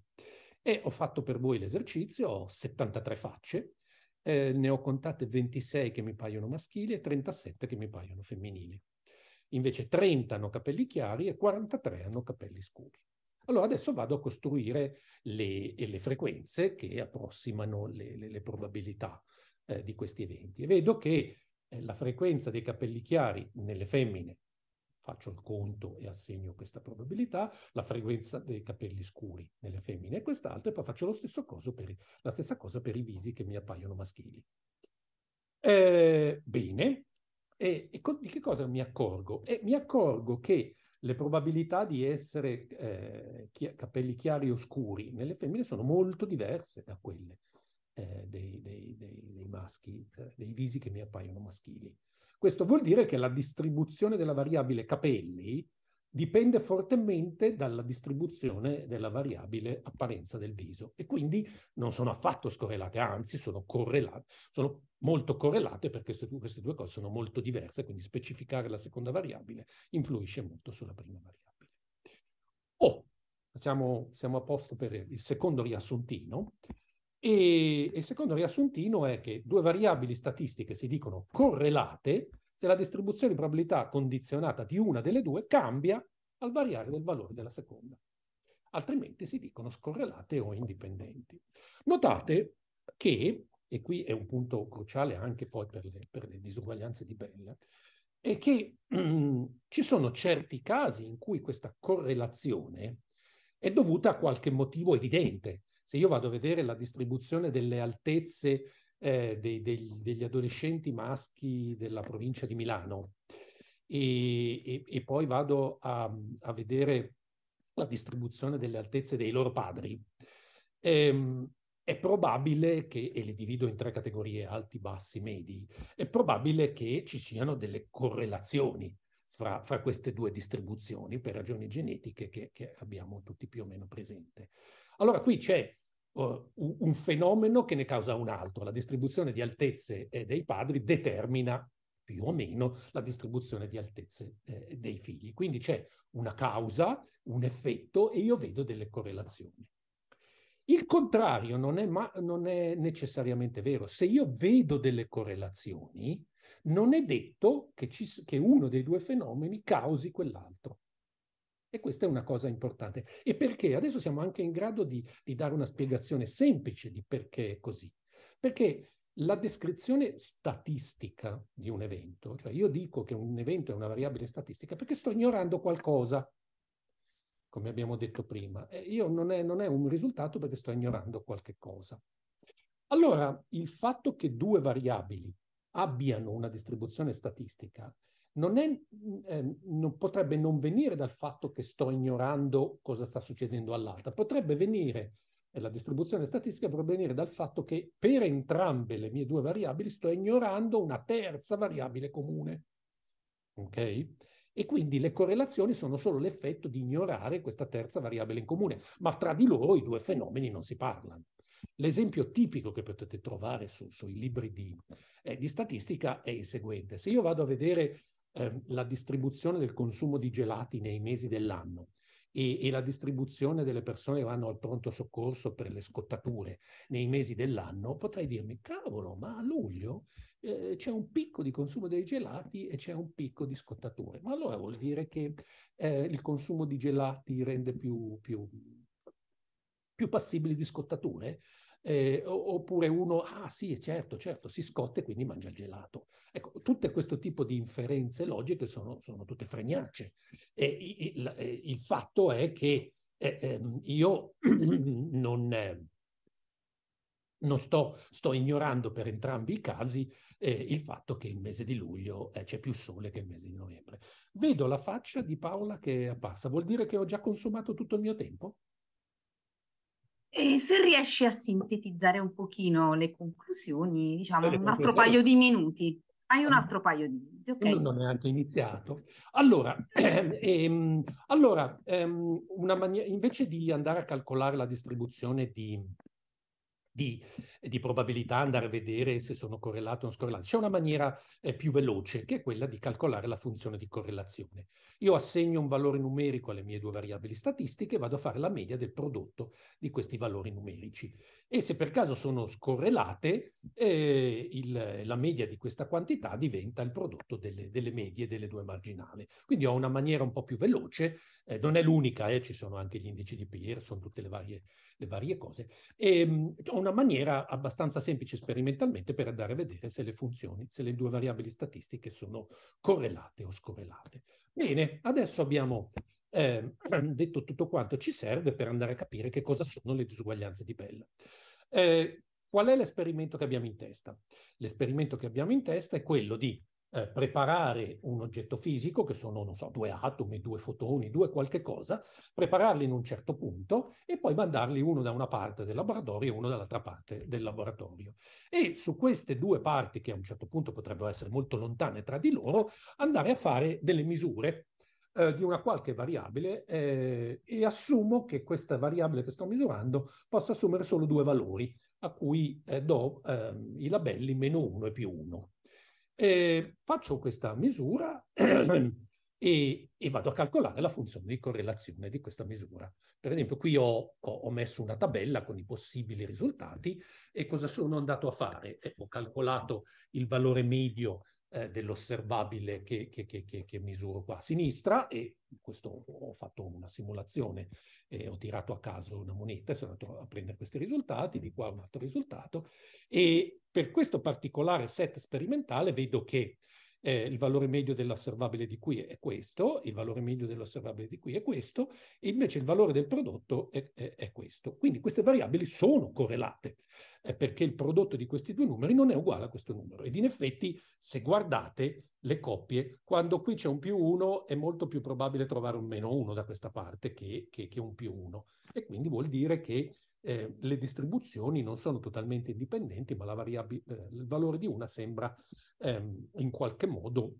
E ho fatto per voi l'esercizio, ho 73 facce, eh, ne ho contate 26 che mi paiono maschili e 37 che mi paiono femminili. Invece 30 hanno capelli chiari e 43 hanno capelli scuri. Allora adesso vado a costruire le, le frequenze che approssimano le, le, le probabilità eh, di questi eventi e vedo che eh, la frequenza dei capelli chiari nelle femmine faccio il conto e assegno questa probabilità, la frequenza dei capelli scuri nelle femmine è quest'altra, e poi faccio per, la stessa cosa per i visi che mi appaiono maschili. Eh, bene, e, e con, di che cosa mi accorgo? Eh, mi accorgo che le probabilità di essere eh, chi- capelli chiari o scuri nelle femmine sono molto diverse da quelle eh, dei, dei, dei, dei, maschi, eh, dei visi che mi appaiono maschili. Questo vuol dire che la distribuzione della variabile capelli dipende fortemente dalla distribuzione della variabile apparenza del viso e quindi non sono affatto scorrelate, anzi sono correlate, sono molto correlate perché queste due, queste due cose sono molto diverse, quindi specificare la seconda variabile influisce molto sulla prima variabile. Oh, siamo, siamo a posto per il secondo riassuntino. E il secondo riassuntino è che due variabili statistiche si dicono correlate se la distribuzione di probabilità condizionata di una delle due cambia al variare del valore della seconda. Altrimenti si dicono scorrelate o indipendenti. Notate che, e qui è un punto cruciale anche poi per le, per le disuguaglianze di Bell, è che mm, [CLEARS THROAT] ci sono certi casi in cui questa correlazione è dovuta a qualche motivo evidente, se io vado a vedere la distribuzione delle altezze eh, dei, dei, degli adolescenti maschi della provincia di Milano e, e, e poi vado a, a, vedere la distribuzione delle altezze dei loro padri, ehm, è probabile che, e le divido in tre categorie, alti, bassi, medi, è probabile che ci siano delle correlazioni fra, fra queste due distribuzioni per ragioni genetiche che, che abbiamo tutti più o meno presente. Allora qui c'è uh, un fenomeno che ne causa un altro, la distribuzione di altezze eh, dei padri determina più o meno la distribuzione di altezze eh, dei figli. Quindi c'è una causa, un effetto e io vedo delle correlazioni. Il contrario non è, ma- non è necessariamente vero. Se io vedo delle correlazioni, non è detto che, ci, che uno dei due fenomeni causi quell'altro. E questa è una cosa importante. E perché? Adesso siamo anche in grado di, di dare una spiegazione semplice di perché è così. Perché la descrizione statistica di un evento, cioè io dico che un evento è una variabile statistica perché sto ignorando qualcosa, come abbiamo detto prima. Io non è, non è un risultato perché sto ignorando qualche cosa. Allora, il fatto che due variabili abbiano una distribuzione statistica non, è, eh, non potrebbe non venire dal fatto che sto ignorando cosa sta succedendo all'altra, potrebbe venire, eh, la distribuzione statistica potrebbe venire dal fatto che per entrambe le mie due variabili sto ignorando una terza variabile comune. Ok? E quindi le correlazioni sono solo l'effetto di ignorare questa terza variabile in comune, ma tra di loro i due fenomeni non si parlano. L'esempio tipico che potete trovare su, sui libri di, eh, di, statistica è il seguente. Se io vado a vedere Ehm, la distribuzione del consumo di gelati nei mesi dell'anno e, e, la distribuzione delle persone che vanno al pronto soccorso per le scottature nei mesi dell'anno, potrei dirmi, cavolo, ma a luglio eh, c'è un picco di consumo dei gelati e c'è un picco di scottature. Ma allora vuol dire che eh, il consumo di gelati rende più, più più passibili di scottature? eh, oppure uno, ah sì, certo, certo, si scotte e quindi mangia il gelato. Ecco, tutto questo tipo di inferenze logiche sono, sono tutte fregnacce. E, il, il, eh, il, fatto è che eh, ehm, io [CLEARS THROAT] non eh, non sto, sto, ignorando per entrambi i casi eh, il fatto che il mese di luglio eh, c'è più sole che il mese di novembre. Vedo la faccia di Paola che è apparsa, vuol dire che ho già consumato tutto il mio tempo? E se riesci a sintetizzare un pochino le conclusioni, diciamo un altro paio di minuti. Hai un mm. altro paio di minuti, ok? non è anche iniziato. Allora, [CLEARS THROAT] ehm, allora ehm, mani- invece di andare a calcolare la distribuzione di, di, di, probabilità andare a vedere se sono correlate o non scorrelate. C'è una maniera eh, più veloce che è quella di calcolare la funzione di correlazione. Io assegno un valore numerico alle mie due variabili statistiche e vado a fare la media del prodotto di questi valori numerici. E se per caso sono scorrelate, eh, il, la media di questa quantità diventa il prodotto delle, delle medie delle due marginali. Quindi ho una maniera un po' più veloce eh, non è l'unica, eh, ci sono anche gli indici di sono tutte le varie, le varie cose. E, ehm, mh, una maniera abbastanza semplice sperimentalmente per andare a vedere se le funzioni, se le due variabili statistiche sono correlate o scorrelate. Bene, adesso abbiamo eh, [CLEARS THROAT] detto tutto quanto ci serve per andare a capire che cosa sono le disuguaglianze di Bell. Eh, qual è l'esperimento che abbiamo in testa? L'esperimento che abbiamo in testa è quello di eh, preparare un oggetto fisico, che sono, non so, due atomi, due fotoni, due qualche cosa, prepararli in un certo punto e poi mandarli uno da una parte del laboratorio e uno dall'altra parte del laboratorio. E su queste due parti, che a un certo punto potrebbero essere molto lontane tra di loro, andare a fare delle misure eh, di una qualche variabile eh, e assumo che questa variabile che sto misurando possa assumere solo due valori a cui eh, do ehm, i labelli meno 1 e più 1 eh, faccio questa misura [CLEARS THROAT] e, e, vado a calcolare la funzione di correlazione di questa misura. Per esempio, qui ho, ho, ho, messo una tabella con i possibili risultati e cosa sono andato a fare? Eh, ho calcolato il valore medio eh, dell'osservabile che, che, che, che, misuro qua a sinistra e questo ho fatto una simulazione, eh, ho tirato a caso una moneta, e sono andato a prendere questi risultati, di qua un altro risultato e, per questo particolare set sperimentale vedo che eh, il valore medio dell'osservabile di qui è questo, il valore medio dell'osservabile di qui è questo, e invece il valore del prodotto è, è, è questo. Quindi queste variabili sono correlate, eh, perché il prodotto di questi due numeri non è uguale a questo numero. Ed in effetti, se guardate le coppie, quando qui c'è un più 1 è molto più probabile trovare un meno 1 da questa parte che, che, che un più 1. E quindi vuol dire che eh, le distribuzioni non sono totalmente indipendenti, ma variab- eh, il valore di una sembra ehm, in qualche modo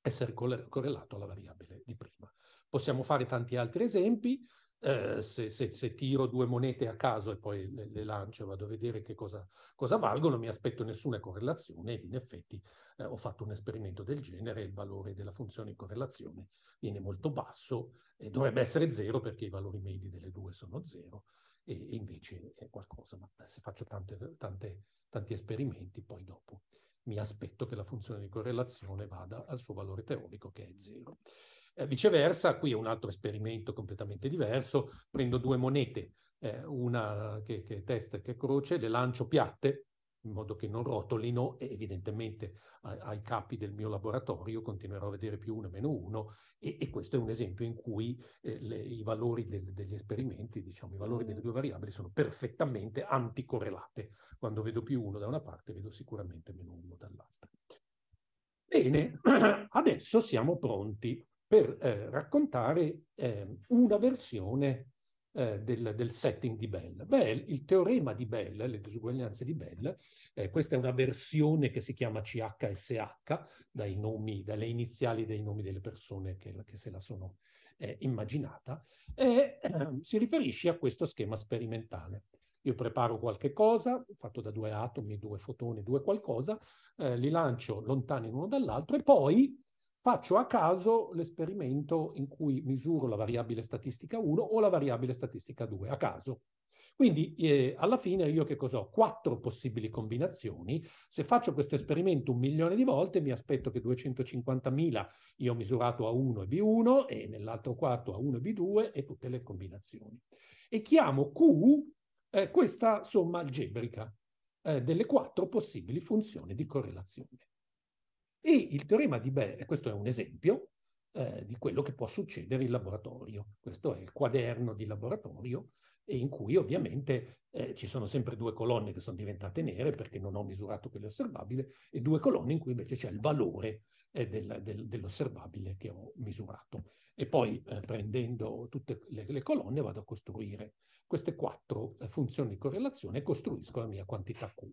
essere correlato alla variabile di prima. Possiamo fare tanti altri esempi. Eh, se, se, se, tiro due monete a caso e poi le, le lancio e vado a vedere che cosa, cosa valgono, mi aspetto nessuna correlazione ed in effetti eh, ho fatto un esperimento del genere, il valore della funzione in correlazione viene molto basso e dovrebbe essere zero perché i valori medi delle due sono zero e, invece è qualcosa, ma se faccio tante, tante, tanti esperimenti poi dopo mi aspetto che la funzione di correlazione vada al suo valore teorico che è zero. Eh, viceversa, qui è un altro esperimento completamente diverso, prendo due monete, eh, una che, che è testa e che è croce, le lancio piatte in mm. modo che non rotolino e evidentemente ai, ai capi del mio laboratorio continuerò a vedere più uno e meno uno e, e, questo è un esempio in cui eh, le, i valori del, degli esperimenti, diciamo i valori delle mm. due variabili sono perfettamente anticorrelate. Quando vedo più uno da una parte vedo sicuramente meno uno dall'altra. Bene, [CLEARS THROAT] adesso siamo pronti per eh, raccontare eh, una versione eh, del, del, setting di Bell. Bell. Il teorema di Bell, le disuguaglianze di Bell, eh, questa è una versione che si chiama CHSH dai nomi, dalle iniziali dei nomi delle persone che, che se la sono eh, immaginata, e ehm, si riferisce a questo schema sperimentale. Io preparo qualche cosa, fatto da due atomi, due fotoni, due qualcosa, eh, li lancio lontani l'uno dall'altro e poi faccio a caso l'esperimento in cui misuro la variabile statistica 1 o la variabile statistica 2, a caso. Quindi eh, alla fine io che cosa ho? Quattro possibili combinazioni. Se faccio questo esperimento un milione di volte mi aspetto che 250.000 io ho misurato A1 e B1 e nell'altro quarto A1 e B2 e tutte le combinazioni. E chiamo Q eh, questa somma algebrica eh, delle quattro possibili funzioni di correlazione. E il teorema di Bell, questo è un esempio eh, di quello che può succedere in laboratorio. Questo è il quaderno di laboratorio in cui ovviamente eh, ci sono sempre due colonne che sono diventate nere perché non ho misurato quello osservabile e due colonne in cui invece c'è il valore eh, del, del, dell'osservabile che ho misurato. E poi eh, prendendo tutte le, le, colonne vado a costruire queste quattro eh, funzioni di correlazione e costruisco la mia quantità Q.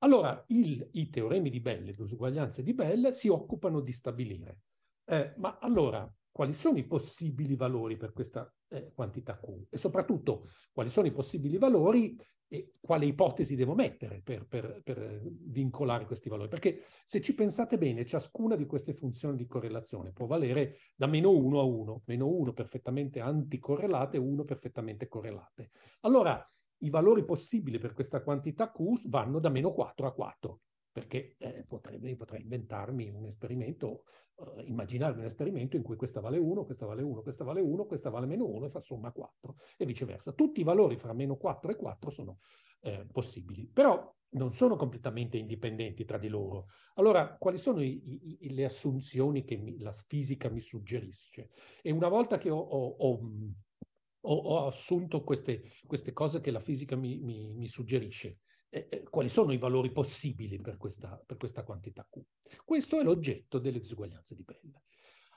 Allora, ah. il, i teoremi di Bell e le disuguaglianze di Bell si occupano di stabilire, eh, ma allora quali sono i possibili valori per questa eh, quantità Q e soprattutto quali sono i possibili valori e quale ipotesi devo mettere per, per, per vincolare questi valori. Perché se ci pensate bene, ciascuna di queste funzioni di correlazione può valere da meno 1 a 1, meno 1 perfettamente anticorrelate e 1 perfettamente correlate. Allora, i valori possibili per questa quantità Q vanno da meno 4 a 4, perché eh, potrebbe, potrei inventarmi un esperimento, eh, immaginarmi un esperimento in cui questa vale 1, questa vale 1, questa vale 1, questa vale meno 1 e fa somma 4 e viceversa. Tutti i valori fra meno 4 e 4 sono eh, possibili, però non sono completamente indipendenti tra di loro. Allora, quali sono i, i, le assunzioni che mi, la fisica mi suggerisce? E una volta che ho, ho, ho ho, ho assunto queste, queste, cose che la fisica mi, mi, mi suggerisce. Eh, eh, quali sono i valori possibili per questa, per questa quantità Q? Questo è l'oggetto delle disuguaglianze di Bell.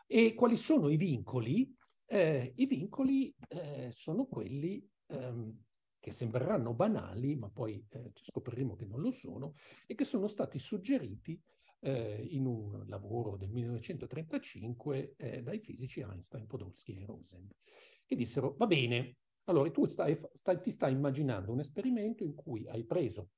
E quali sono i vincoli? Eh, I vincoli eh, sono quelli ehm, che sembreranno banali, ma poi eh, ci scopriremo che non lo sono, e che sono stati suggeriti eh, in un lavoro del 1935 dai fisici Einstein, Podolsky e Rosen che dissero va bene, allora tu stai, stai, ti stai immaginando un esperimento in cui hai preso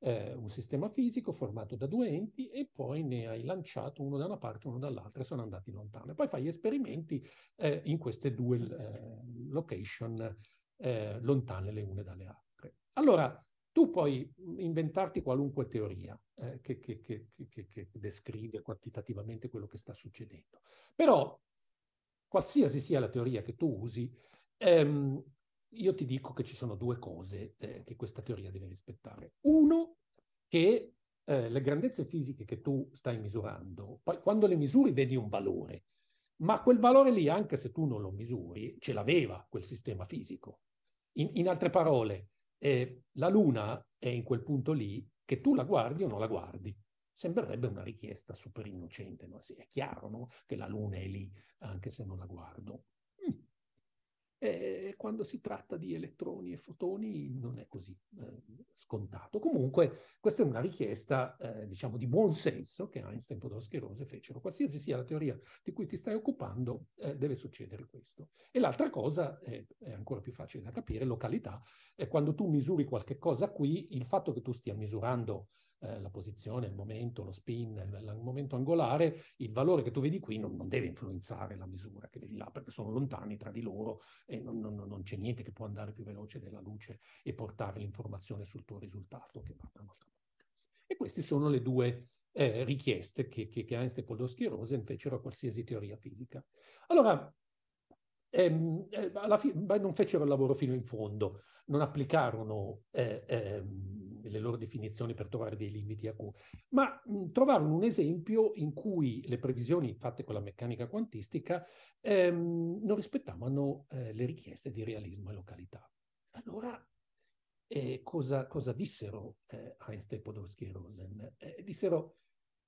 eh, un sistema fisico formato da due enti e poi ne hai lanciato uno da una parte e uno dall'altra e sono andati lontano. E poi fai gli esperimenti eh, in queste due eh, location eh, lontane le une dalle altre. Allora, tu puoi inventarti qualunque teoria eh, che, che, che, che descrive quantitativamente quello che sta succedendo, però qualsiasi sia la teoria che tu usi, ehm, io ti dico che ci sono due cose eh, che questa teoria deve rispettare. Uno, che eh, le grandezze fisiche che tu stai misurando, poi quando le misuri vedi un valore, ma quel valore lì, anche se tu non lo misuri, ce l'aveva quel sistema fisico. In, in altre parole, eh, la Luna è in quel punto lì che tu la guardi o non la guardi. Sembrerebbe una richiesta super innocente, no? sì, è chiaro no? che la luna è lì, anche se non la guardo. Mm. E quando si tratta di elettroni e fotoni non è così eh, scontato. Comunque questa è una richiesta, eh, diciamo, di buon senso che Einstein, Podolsky e Rose fecero. Qualsiasi sia la teoria di cui ti stai occupando, eh, deve succedere questo. E l'altra cosa, è ancora più facile da capire, località, è quando tu misuri qualche cosa qui, il fatto che tu stia misurando eh, la posizione, il momento, lo spin, il, il, momento angolare, il valore che tu vedi qui non, non, deve influenzare la misura che vedi là, perché sono lontani tra di loro e non, non, non, c'è niente che può andare più veloce della luce e portare l'informazione sul tuo risultato che va dalla nostra parte. E queste sono le due eh, richieste che, che, che Einstein, Podolsky e Rosen fecero a qualsiasi teoria fisica. Allora, ehm, eh, fi- beh, non fecero il lavoro fino in fondo, non applicarono eh, ehm, delle loro definizioni per trovare dei limiti a Q, ma mh, trovarono un esempio in cui le previsioni fatte con la meccanica quantistica ehm, non rispettavano eh, le richieste di realismo e località. Allora, eh, cosa, cosa, dissero eh, Einstein, Podolsky e Rosen? Eh, dissero,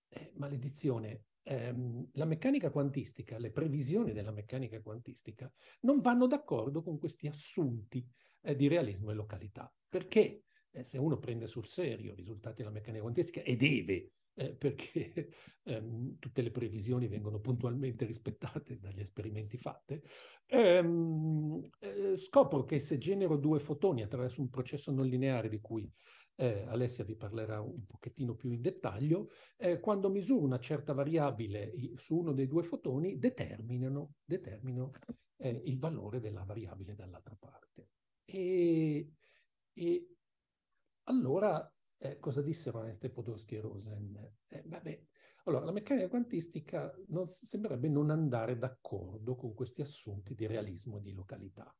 eh, maledizione, ehm, la meccanica quantistica, le previsioni della meccanica quantistica non vanno d'accordo con questi assunti eh, di realismo e località, perché eh, se uno prende sul serio i risultati della meccanica quantistica, e deve, eh, perché [LAUGHS] ehm, tutte le previsioni vengono puntualmente rispettate dagli esperimenti fatti, ehm, eh, scopro che se genero due fotoni attraverso un processo non lineare di cui eh, Alessia vi parlerà un pochettino più in dettaglio, eh, quando misuro una certa variabile su uno dei due fotoni, determinano, determino eh, il valore della variabile dall'altra parte. E, e, allora, eh, cosa dissero Einstein Podolsky e Rosen? Eh, vabbè, allora, la meccanica quantistica non, sembrerebbe non andare d'accordo con questi assunti di realismo e di località.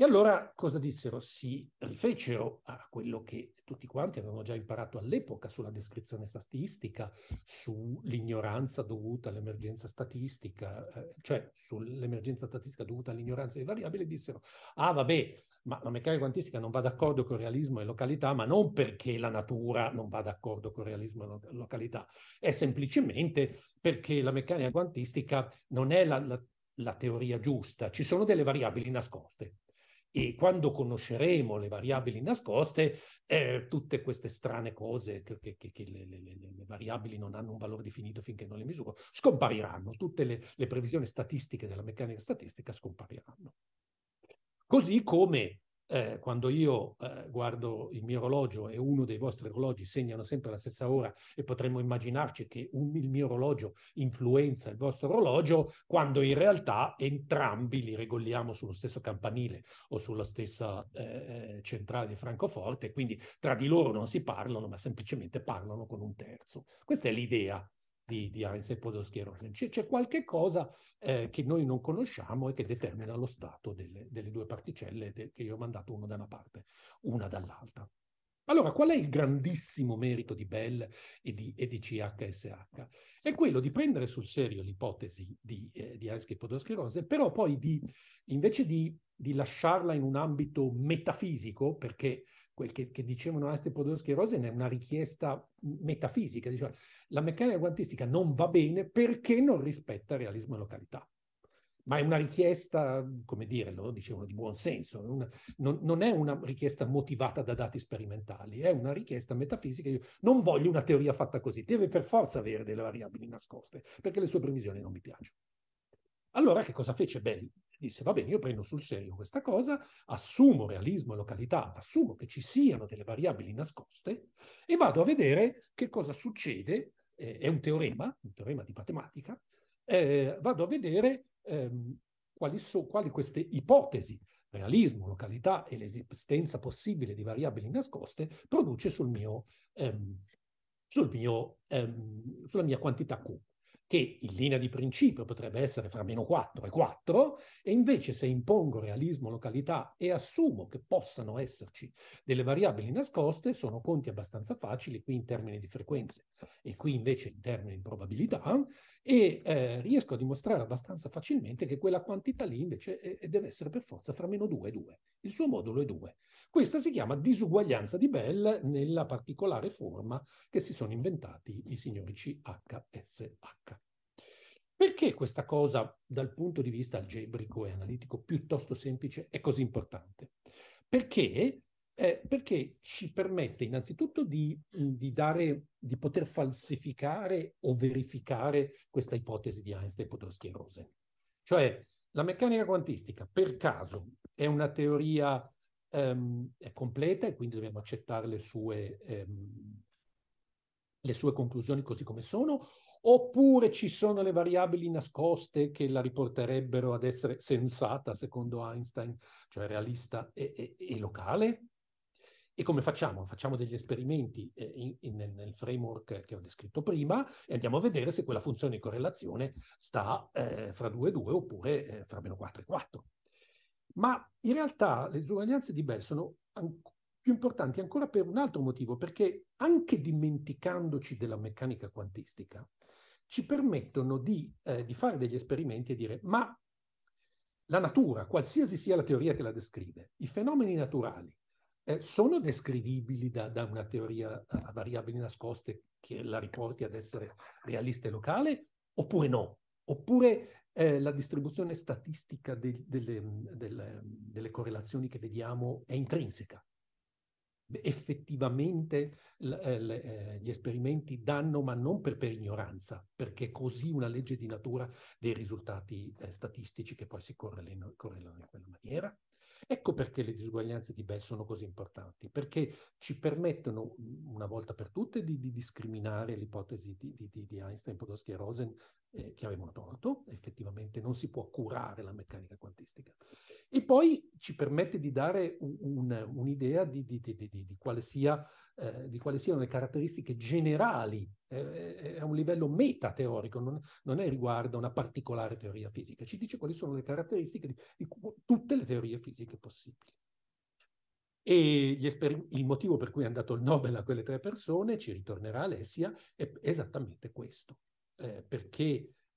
E allora cosa dissero? Si rifecero a quello che tutti quanti avevano già imparato all'epoca sulla descrizione statistica, sull'ignoranza dovuta all'emergenza statistica, eh, cioè sull'emergenza statistica dovuta all'ignoranza di variabili, dissero, ah vabbè, ma la meccanica quantistica non va d'accordo con il realismo e località, ma non perché la natura non va d'accordo con il realismo e località, è semplicemente perché la meccanica quantistica non è la, la la teoria giusta, ci sono delle variabili nascoste e quando conosceremo le variabili nascoste, eh, tutte queste strane cose che, che, che le, le, le, variabili non hanno un valore definito finché non le misuro, scompariranno, tutte le, le previsioni statistiche della meccanica statistica scompariranno. Così come eh, quando io eh, guardo il mio orologio e uno dei vostri orologi segnano sempre la stessa ora e potremmo immaginarci che un, il mio orologio influenza il vostro orologio, quando in realtà entrambi li regoliamo sullo stesso campanile o sulla stessa eh, eh, centrale di Francoforte, quindi tra di loro non si parlano, ma semplicemente parlano con un terzo. Questa è l'idea di, di Heinz e Podolsky c'è, c'è qualche cosa eh, che noi non conosciamo e che determina lo stato delle, delle due particelle de, che io ho mandato uno da una parte, una dall'altra. Allora, qual è il grandissimo merito di Bell e di, e di CHSH? È quello di prendere sul serio l'ipotesi di, eh, di Heinz e Podolsky però poi di, invece di, di lasciarla in un ambito metafisico, perché quel che, che dicevano Einstein, Podolsky e Rosen è una richiesta metafisica, diciamo, la meccanica quantistica non va bene perché non rispetta realismo e località. Ma è una richiesta, come dire, lo dicevano di buon senso, una, non, non, è una richiesta motivata da dati sperimentali, è una richiesta metafisica. Io non voglio una teoria fatta così, deve per forza avere delle variabili nascoste, perché le sue previsioni non mi piacciono. Allora che cosa fece Bell? disse va bene, io prendo sul serio questa cosa, assumo realismo e località, assumo che ci siano delle variabili nascoste e vado a vedere che cosa succede eh, è un teorema, un teorema di matematica, eh, vado a vedere ehm, quali sono quali queste ipotesi, realismo, località e l'esistenza possibile di variabili nascoste, produce sul mio, ehm, sul mio, ehm, sulla mia quantità Q che in linea di principio potrebbe essere fra meno 4 e 4, e invece se impongo realismo località e assumo che possano esserci delle variabili nascoste, sono conti abbastanza facili qui in termini di frequenze e qui invece in termini di probabilità, e eh, riesco a dimostrare abbastanza facilmente che quella quantità lì invece è, eh, deve essere per forza fra meno 2 e 2. Il suo modulo è 2. Questa si chiama disuguaglianza di Bell nella particolare forma che si sono inventati i signori CHSH. Perché questa cosa, dal punto di vista algebrico e analitico piuttosto semplice, è così importante? Perché, eh, perché ci permette innanzitutto di, di, dare, di, poter falsificare o verificare questa ipotesi di Einstein, Podolsky e Rosen. Cioè, la meccanica quantistica, per caso, è una teoria ehm, è completa e quindi dobbiamo accettare le sue, ehm, le sue conclusioni così come sono, oppure ci sono le variabili nascoste che la riporterebbero ad essere sensata, secondo Einstein, cioè realista e, e, e locale? E come facciamo? Facciamo degli esperimenti eh, in, in, nel framework che ho descritto prima e andiamo a vedere se quella funzione di correlazione sta eh, fra 2 e 2 oppure eh, fra meno 4 e 4. Ma in realtà le disuguaglianze di Bell sono an- più importanti ancora per un altro motivo, perché anche dimenticandoci della meccanica quantistica, ci permettono di, eh, di fare degli esperimenti e dire ma la natura, qualsiasi sia la teoria che la descrive, i fenomeni naturali eh, sono descrivibili da, da, una teoria a eh, variabili nascoste che la riporti ad essere realista e locale oppure no? Oppure eh, la distribuzione statistica de- delle, delle, delle correlazioni che vediamo è intrinseca, effettivamente l- eh, l- eh, gli esperimenti danno, ma non per, per, ignoranza, perché è così una legge di natura dei risultati eh, statistici che poi si correlano, correlano, in quella maniera. Ecco perché le disuguaglianze di Bell sono così importanti, perché ci permettono una volta per tutte di, di discriminare l'ipotesi di, di, di Einstein, Podolsky e Rosen eh, che avevano torto, effettivamente non si può curare la meccanica quantistica. E poi ci permette di dare un, un'idea di, di, di, di, quale sia, eh, di quali siano le caratteristiche generali, eh, eh, è un livello metateorico, non, non è riguardo una particolare teoria fisica, ci dice quali sono le caratteristiche di tutte le teorie fisiche possibili. E esper- il motivo per cui è andato il Nobel a quelle tre persone, ci ritornerà Alessia, è esattamente questo eh, perché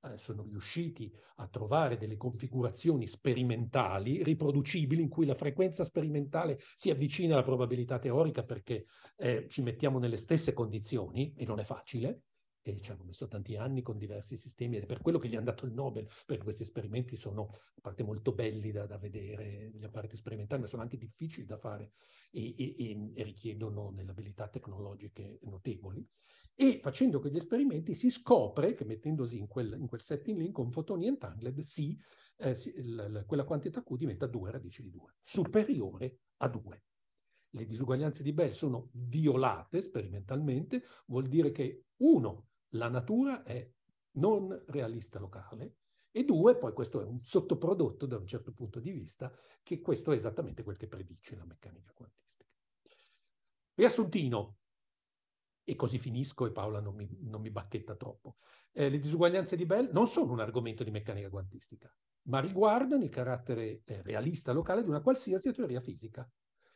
eh, sono riusciti a trovare delle configurazioni sperimentali riproducibili in cui la frequenza sperimentale si avvicina alla probabilità teorica perché eh, ci mettiamo nelle stesse condizioni e non è facile e ci hanno messo tanti anni con diversi sistemi ed è per quello che gli hanno dato il Nobel, perché questi esperimenti sono a parte molto belli da, da vedere, gli apparati sperimentali, ma sono anche difficili da fare e, e, e richiedono delle abilità tecnologiche notevoli e facendo quegli esperimenti si scopre che mettendosi in quel, in quel setting link con fotoni entangled si, eh, si, l, l, quella quantità Q diventa 2 radici di 2, superiore a 2. Le disuguaglianze di Bell sono violate sperimentalmente, vuol dire che uno, la natura è non realista locale, e due, poi questo è un sottoprodotto da un certo punto di vista, che questo è esattamente quel che predice la meccanica quantistica. Riassuntino, e così finisco e Paola non mi, non mi bacchetta troppo. Eh, le disuguaglianze di Bell non sono un argomento di meccanica quantistica, ma riguardano il carattere eh, realista locale di una qualsiasi teoria fisica.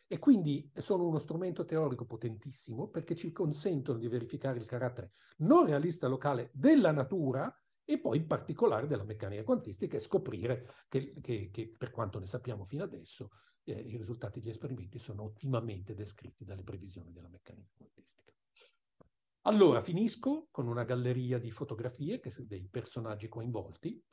E quindi sono uno strumento teorico potentissimo perché ci consentono di verificare il carattere non realista locale della natura e poi in particolare della meccanica quantistica e scoprire che, che, che per quanto ne sappiamo fino adesso, eh, i risultati degli esperimenti sono ottimamente descritti dalle previsioni della meccanica quantistica. Allora, finisco con una galleria di fotografie che, dei personaggi coinvolti.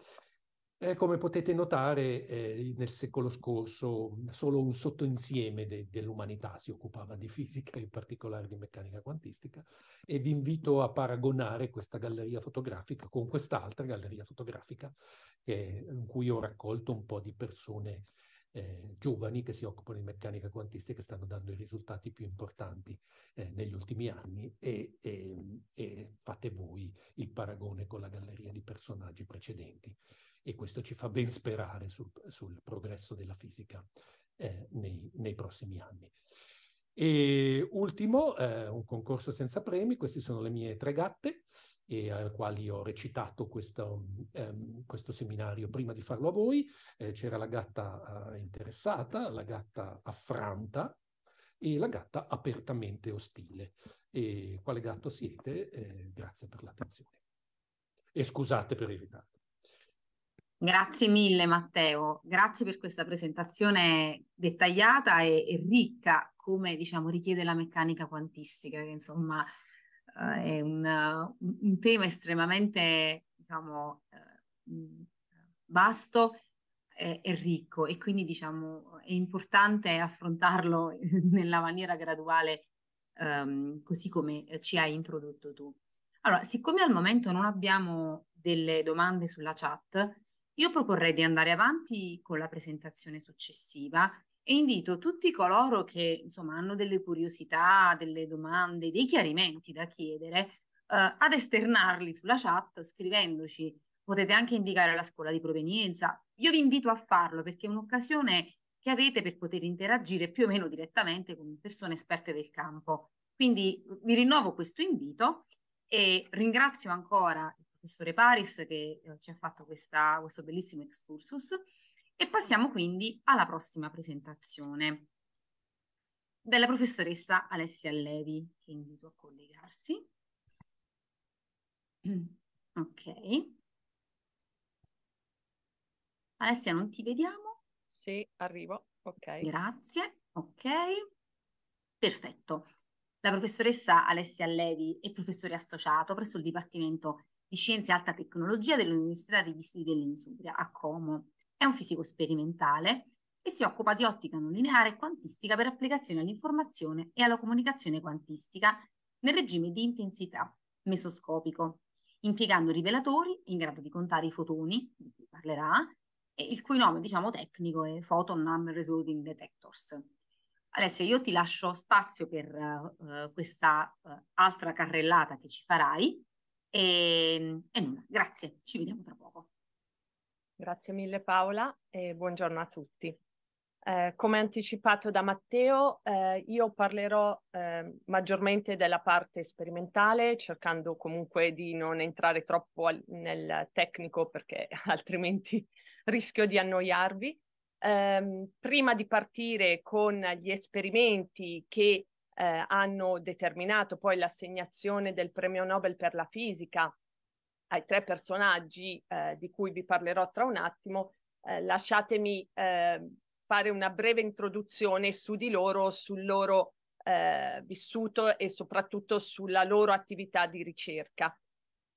Eh, come potete notare, eh, nel secolo scorso solo un sottoinsieme de- dell'umanità si occupava di fisica, in particolare di meccanica quantistica, e vi invito a paragonare questa galleria fotografica con quest'altra galleria fotografica che, in cui ho raccolto un po' di persone eh, giovani che si occupano di meccanica quantistica che stanno dando i risultati più importanti eh, negli ultimi anni e, e, ehm, e fate voi il paragone con la galleria di personaggi precedenti e questo ci fa ben sperare sul, sul progresso della fisica eh, nei, nei, prossimi anni. E ultimo, eh, un concorso senza premi, queste sono le mie tre gatte e al quale ho recitato questo, ehm, questo, seminario prima di farlo a voi. Eh, c'era la gatta eh, interessata, la gatta affranta e la gatta apertamente ostile. E quale gatto siete? Eh, grazie per l'attenzione. E scusate per il ritardo. Grazie mille Matteo, grazie per questa presentazione dettagliata e, e ricca come diciamo richiede la meccanica quantistica che insomma eh, è un, un, tema estremamente, diciamo, eh, mm, vasto e, e ricco e quindi, diciamo, è importante affrontarlo [LAUGHS] nella maniera graduale, um, così come ci hai introdotto tu. Allora, siccome al momento non abbiamo delle domande sulla chat, io proporrei di andare avanti con la presentazione successiva e invito tutti coloro che insomma hanno delle curiosità, delle domande, dei chiarimenti da chiedere eh, ad esternarli sulla chat scrivendoci. Potete anche indicare la scuola di provenienza. Io vi invito a farlo perché è un'occasione che avete per poter interagire più o meno direttamente con persone esperte del campo. Quindi mhmm, vi rinnovo questo invito e ringrazio ancora il professore Paris che eh, ci ha fatto questa, questo bellissimo excursus e passiamo quindi alla prossima presentazione della professoressa Alessia Levi, che invito a collegarsi. Mm, ok. Alessia, non ti vediamo? Sì, arrivo. Ok. Grazie. Ok. Perfetto. La professoressa Alessia Levi è professore associato presso il Dipartimento di Scienze e Alta Tecnologia dell'Università degli Studi dell'Insubria a Como è un fisico sperimentale e si occupa di ottica non lineare e quantistica per applicazione all'informazione e alla comunicazione quantistica nel regime di intensità mesoscopico, impiegando rivelatori in grado di contare i fotoni, di cui parlerà, il cui nome diciamo tecnico è Photon Number Resolving Detectors. Alessia, io ti lascio spazio per uh, questa uh, altra carrellata che ci farai e, ehm, e nulla, grazie, ci vediamo tra poco. Grazie mille Paola e buongiorno a tutti. Eh, come anticipato da Matteo, eh, io parlerò eh, maggiormente della parte sperimentale, cercando comunque di non entrare troppo al- nel tecnico perché [LAUGHS] altrimenti rischio di annoiarvi. Ehm, prima di partire con gli esperimenti che eh, hanno determinato poi l'assegnazione del premio Nobel per la fisica ai tre personaggi eh, di cui vi parlerò tra un attimo, eh, lasciatemi eh, fare una breve introduzione su di loro, sul loro eh, vissuto e soprattutto sulla loro attività di ricerca.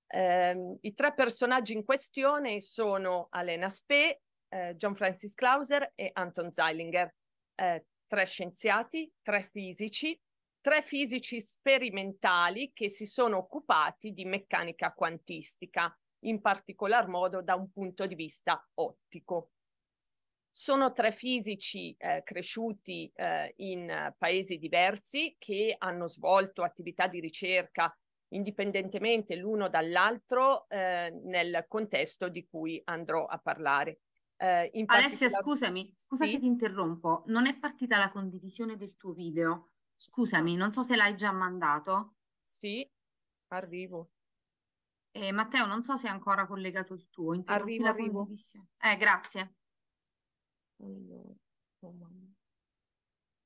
Ehm, I tre personaggi in questione sono Alena Spee, eh, John Francis Clauser e Anton Zeilinger, eh, tre scienziati, tre fisici tre fisici sperimentali che si sono occupati di meccanica quantistica, in particolar modo da un punto di vista ottico. Sono tre fisici eh, cresciuti eh, in paesi diversi che hanno svolto attività di ricerca indipendentemente l'uno dall'altro eh, nel contesto di cui andrò a parlare. Eh, Alessia, particolar... scusami, scusa sì? se ti interrompo, non è partita la condivisione del tuo video. Scusami, non so se l'hai già mandato. Sì, arrivo. Eh, Matteo, non so se è ancora collegato il tuo. Interrompi arrivo, arrivo. Eh, grazie. Allora,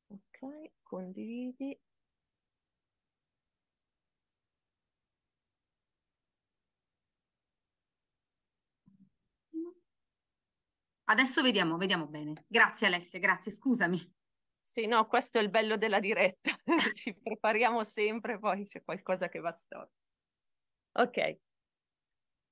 ok, condividi. Adesso vediamo, vediamo bene. Grazie Alessia, grazie, scusami. Sì, no, questo è il bello della diretta, [LAUGHS] ci prepariamo sempre, poi c'è qualcosa che va storto. Ok.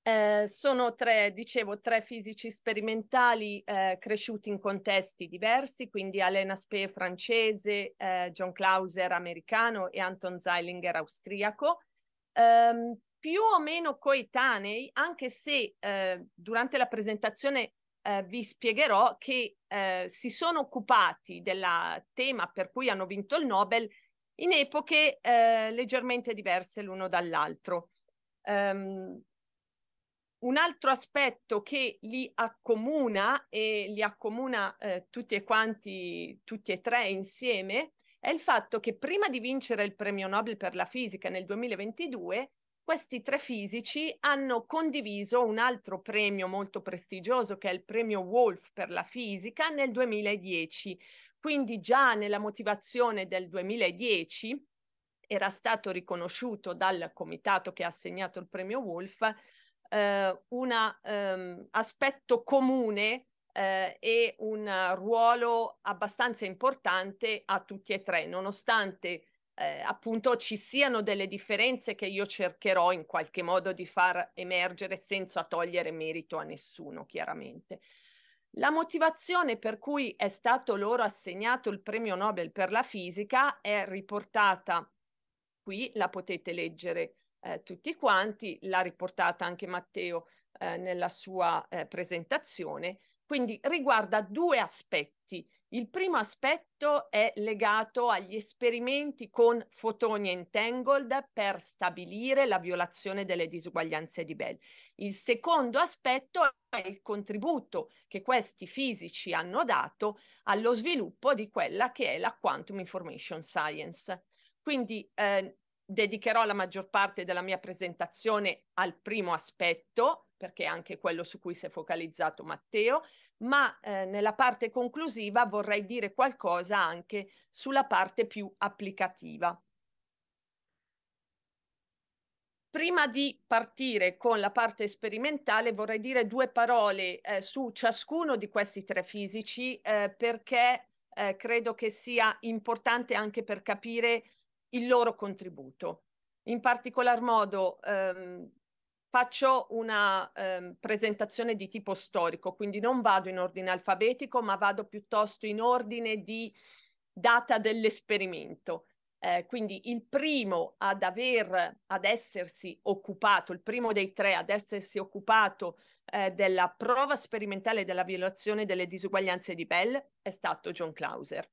Eh, sono tre, dicevo, tre fisici sperimentali eh, cresciuti in contesti diversi, quindi Alena Spee francese, eh, John Clauser americano e Anton Zeilinger austriaco, ehm, più o meno coetanei, anche se eh, durante la presentazione eh, vi spiegherò che eh, si sono occupati del tema per cui hanno vinto il Nobel in epoche eh, leggermente diverse l'uno dall'altro. Um, un altro aspetto che li accomuna e li accomuna eh, tutti e quanti, tutti e tre insieme, è il fatto che prima di vincere il premio Nobel per la fisica nel 2022, questi tre fisici hanno condiviso un altro premio molto prestigioso che è il premio Wolf per la fisica nel 2010. Quindi già nella motivazione del 2010 era stato riconosciuto dal comitato che ha assegnato il premio Wolf eh, un um, ehm, aspetto comune eh, e un ruolo abbastanza importante a tutti e tre, nonostante eh, appunto ci siano delle differenze che io cercherò in qualche modo di far emergere senza togliere merito a nessuno, chiaramente. La motivazione per cui è stato loro assegnato il premio Nobel per la fisica è riportata qui, la potete leggere eh, tutti quanti, l'ha riportata anche Matteo eh, nella sua eh, presentazione, quindi riguarda due aspetti il primo aspetto è legato agli esperimenti con fotoni entangled per stabilire la violazione delle disuguaglianze di Bell. Il secondo aspetto è il contributo che questi fisici hanno dato allo sviluppo di quella che è la quantum information science. Quindi eh, dedicherò la maggior parte della mia presentazione al primo aspetto, perché è anche quello su cui si è focalizzato Matteo, ma eh, nella parte conclusiva vorrei dire qualcosa anche sulla parte più applicativa. Prima di partire con la parte sperimentale vorrei dire due parole eh, su ciascuno di questi tre fisici eh, perché eh, credo che sia importante anche per capire il loro contributo. In particolar modo ehm, faccio una eh, presentazione di tipo storico, quindi non vado in ordine alfabetico, ma vado piuttosto in ordine di data dell'esperimento. Eh, quindi il primo ad aver, ad essersi occupato, il primo dei tre ad essersi occupato eh, della prova sperimentale della violazione delle disuguaglianze di Bell è stato John Clauser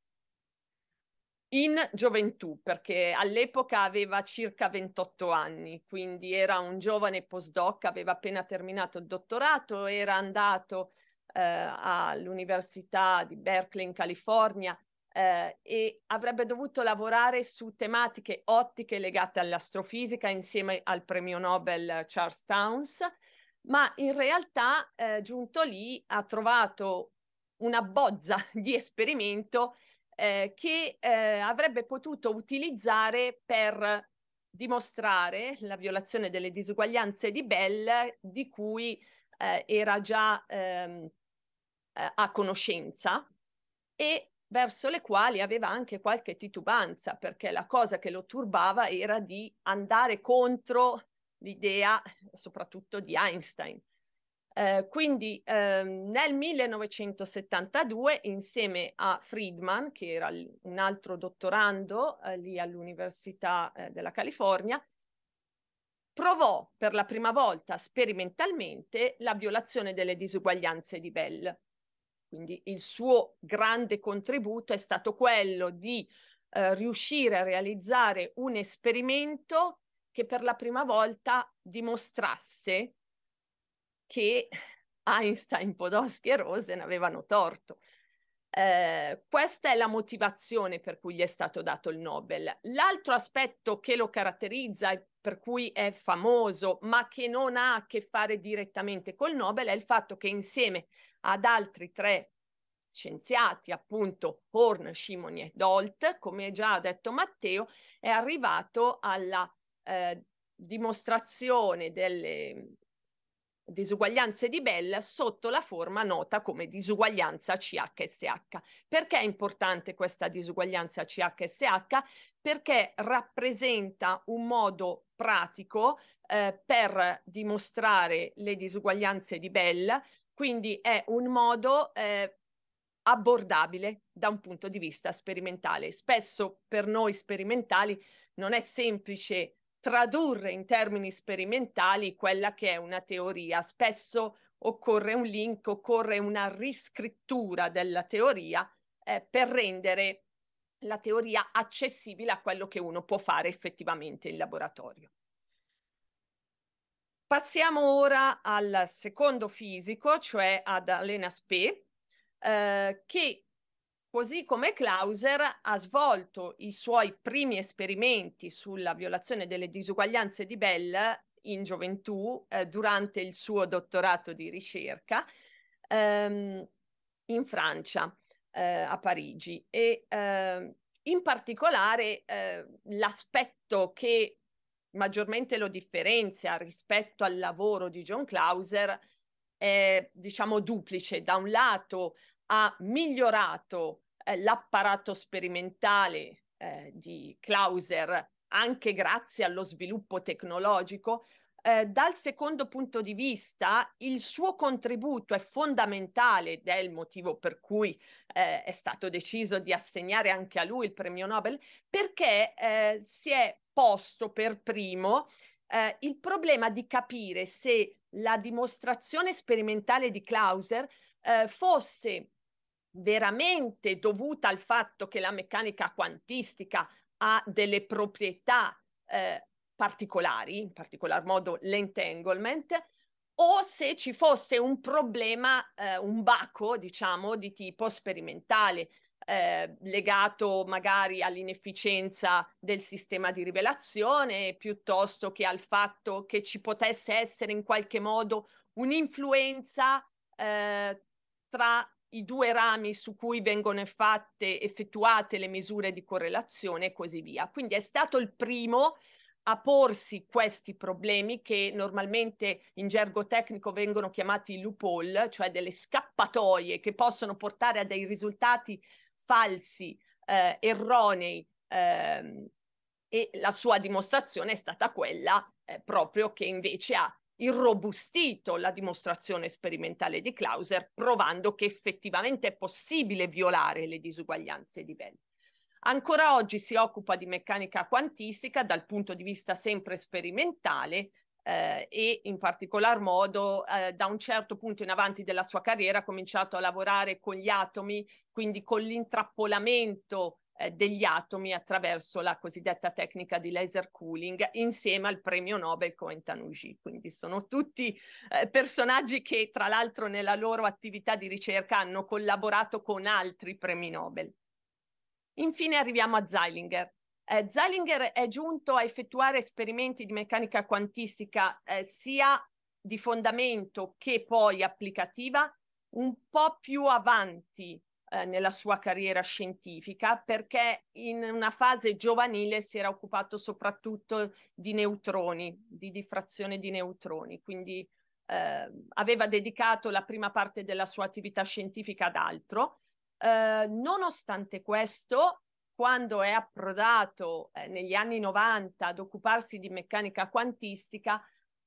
in gioventù, perché all'epoca aveva circa 28 anni, quindi era un giovane postdoc, aveva appena terminato il dottorato, era andato eh, all'Università di Berkeley in California eh, e avrebbe dovuto lavorare su tematiche ottiche legate all'astrofisica insieme al premio Nobel Charles Towns, ma in realtà eh, giunto lì ha trovato una bozza [LAUGHS] di esperimento eh, che eh, avrebbe potuto utilizzare per dimostrare la violazione delle disuguaglianze di Bell di cui eh, era già ehm, eh, a conoscenza e verso le quali aveva anche qualche titubanza perché la cosa che lo turbava era di andare contro l'idea soprattutto di Einstein eh, quindi ehm, nel 1972, insieme a Friedman, che era un altro dottorando eh, lì all'Università eh, della California, provò per la prima volta sperimentalmente la violazione delle disuguaglianze di Bell. Quindi il suo grande contributo è stato quello di eh, riuscire a realizzare un esperimento che per la prima volta dimostrasse che Einstein, Podolsky e Rosen avevano torto. Eh, questa è la motivazione per cui gli è stato dato il Nobel. L'altro aspetto che lo caratterizza e per cui è famoso, ma che non ha a che fare direttamente col Nobel, è il fatto che insieme ad altri tre scienziati, appunto Horn, Scimoni e Dolt, come già ha detto Matteo, è arrivato alla eh, dimostrazione delle, disuguaglianze di Bell sotto la forma nota come disuguaglianza CHSH. Perché è importante questa disuguaglianza CHSH? Perché rappresenta un modo pratico eh, per dimostrare le disuguaglianze di Bell, quindi è un modo eh, abbordabile da un punto di vista sperimentale. Spesso per noi sperimentali non è semplice tradurre in termini sperimentali quella che è una teoria. Spesso occorre un link, occorre una riscrittura della teoria eh, per rendere la teoria accessibile a quello che uno può fare effettivamente in laboratorio. Passiamo ora al secondo fisico, cioè ad Alena Spee, eh, che Così come Clauser ha svolto i suoi primi esperimenti sulla violazione delle disuguaglianze di Bell in gioventù eh, durante il suo dottorato di ricerca ehm, in Francia, eh, a Parigi. E eh, in particolare eh, l'aspetto che maggiormente lo differenzia rispetto al lavoro di John Clauser è, diciamo, duplice. Da un lato ha migliorato eh, l'apparato sperimentale eh, di Clauser, anche grazie allo sviluppo tecnologico, eh, dal secondo punto di vista, il suo contributo è fondamentale ed è il motivo per cui eh, è stato deciso di assegnare anche a lui il premio Nobel, perché eh, si è posto per primo eh, il problema di capire se la dimostrazione sperimentale di Clauser eh, fosse veramente dovuta al fatto che la meccanica quantistica ha delle proprietà eh, particolari, in particolar modo l'entanglement, o se ci fosse un problema, eh, un baco, diciamo, di tipo sperimentale, eh, legato magari all'inefficienza del sistema di rivelazione, piuttosto che al fatto che ci potesse essere in qualche modo un'influenza eh, tra i due rami su cui vengono fatte, effettuate le misure di correlazione e così via. Quindi è stato il primo a porsi questi problemi che normalmente in gergo tecnico vengono chiamati loophole, cioè delle scappatoie che possono portare a dei risultati falsi, eh, erronei, ehm, e la sua dimostrazione è stata quella eh, proprio che invece ha irrobustito la dimostrazione sperimentale di Clauser, provando che effettivamente è possibile violare le disuguaglianze di Bell. Ancora oggi si occupa di meccanica quantistica dal punto di vista sempre sperimentale eh, e in particolar modo eh, da un certo punto in avanti della sua carriera ha cominciato a lavorare con gli atomi, quindi con l'intrappolamento eh, degli atomi attraverso la cosiddetta tecnica di laser cooling insieme al premio Nobel Cohen-Tanuji. Quindi sono tutti eh, personaggi che tra l'altro nella loro attività di ricerca hanno collaborato con altri premi Nobel. Infine arriviamo a Zeilinger, eh, Zeilinger è giunto a effettuare esperimenti di meccanica quantistica eh, sia di fondamento che poi applicativa un po' più avanti eh, nella sua carriera scientifica perché in una fase giovanile si era occupato soprattutto di neutroni, di diffrazione di neutroni, quindi eh, aveva dedicato la prima parte della sua attività scientifica ad altro. Eh, nonostante questo, quando è approdato eh, negli anni 90 ad occuparsi di meccanica quantistica,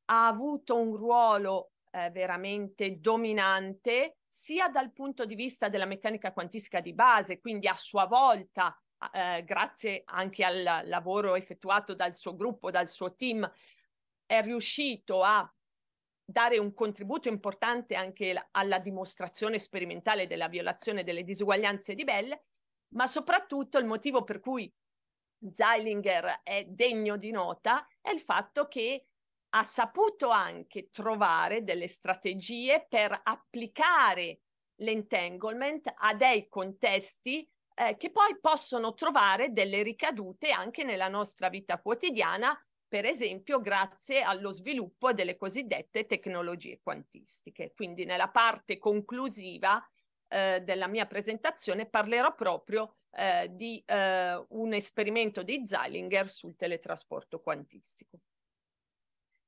ha avuto un ruolo eh, veramente dominante sia dal punto di vista della meccanica quantistica di base, quindi a sua volta, eh, grazie anche al lavoro effettuato dal suo gruppo, dal suo team, è riuscito a dare un contributo importante anche alla dimostrazione sperimentale della violazione delle disuguaglianze di Bell, ma soprattutto il motivo per cui Zeilinger è degno di nota è il fatto che ha saputo anche trovare delle strategie per applicare l'entanglement a dei contesti eh, che poi possono trovare delle ricadute anche nella nostra vita quotidiana, per esempio grazie allo sviluppo delle cosiddette tecnologie quantistiche. Quindi nella parte conclusiva eh, della mia presentazione parlerò proprio eh, di eh, un esperimento di Zeilinger sul teletrasporto quantistico.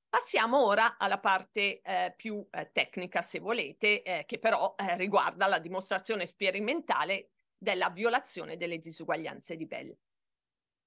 Passiamo ora alla parte eh, più eh, tecnica, se volete, eh, che però eh, riguarda la dimostrazione sperimentale della violazione delle disuguaglianze di Bell.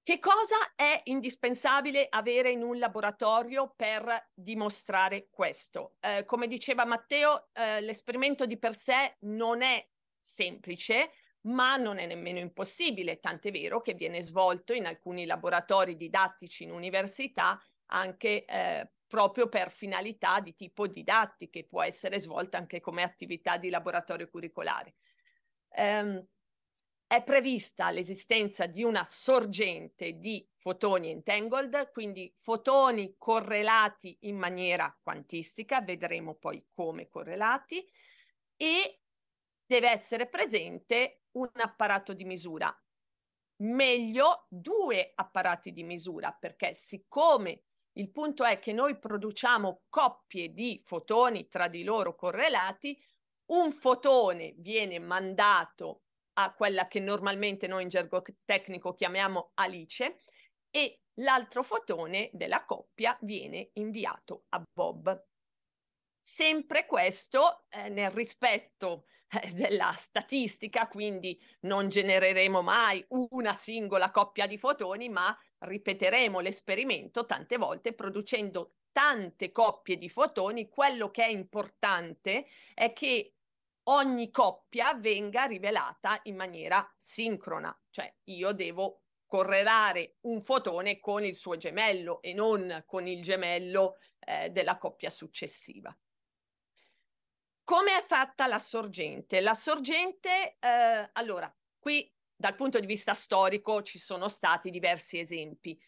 Che cosa è indispensabile avere in un laboratorio per dimostrare questo? Eh, come diceva Matteo, eh, l'esperimento di per sé non è semplice, ma non è nemmeno impossibile, tant'è vero che viene svolto in alcuni laboratori didattici in università anche eh, proprio per finalità di tipo didattiche, può essere svolta anche come attività di laboratorio curricolare. Um, è prevista l'esistenza di una sorgente di fotoni entangled, quindi fotoni correlati in maniera quantistica, vedremo poi come correlati, e deve essere presente un apparato di misura, meglio due apparati di misura, perché siccome il punto è che noi produciamo coppie di fotoni tra di loro correlati, un fotone viene mandato a quella che normalmente noi in gergo tecnico chiamiamo Alice e l'altro fotone della coppia viene inviato a Bob. Sempre questo eh, nel rispetto eh, della statistica, quindi non genereremo mai una singola coppia di fotoni, ma ripeteremo l'esperimento tante volte producendo tante coppie di fotoni, quello che è importante è che ogni coppia venga rivelata in maniera sincrona, cioè io devo correlare un fotone con il suo gemello e non con il gemello eh, della coppia successiva. Come è fatta la sorgente? La sorgente, eh, allora, qui dal punto di vista storico ci sono stati diversi esempi.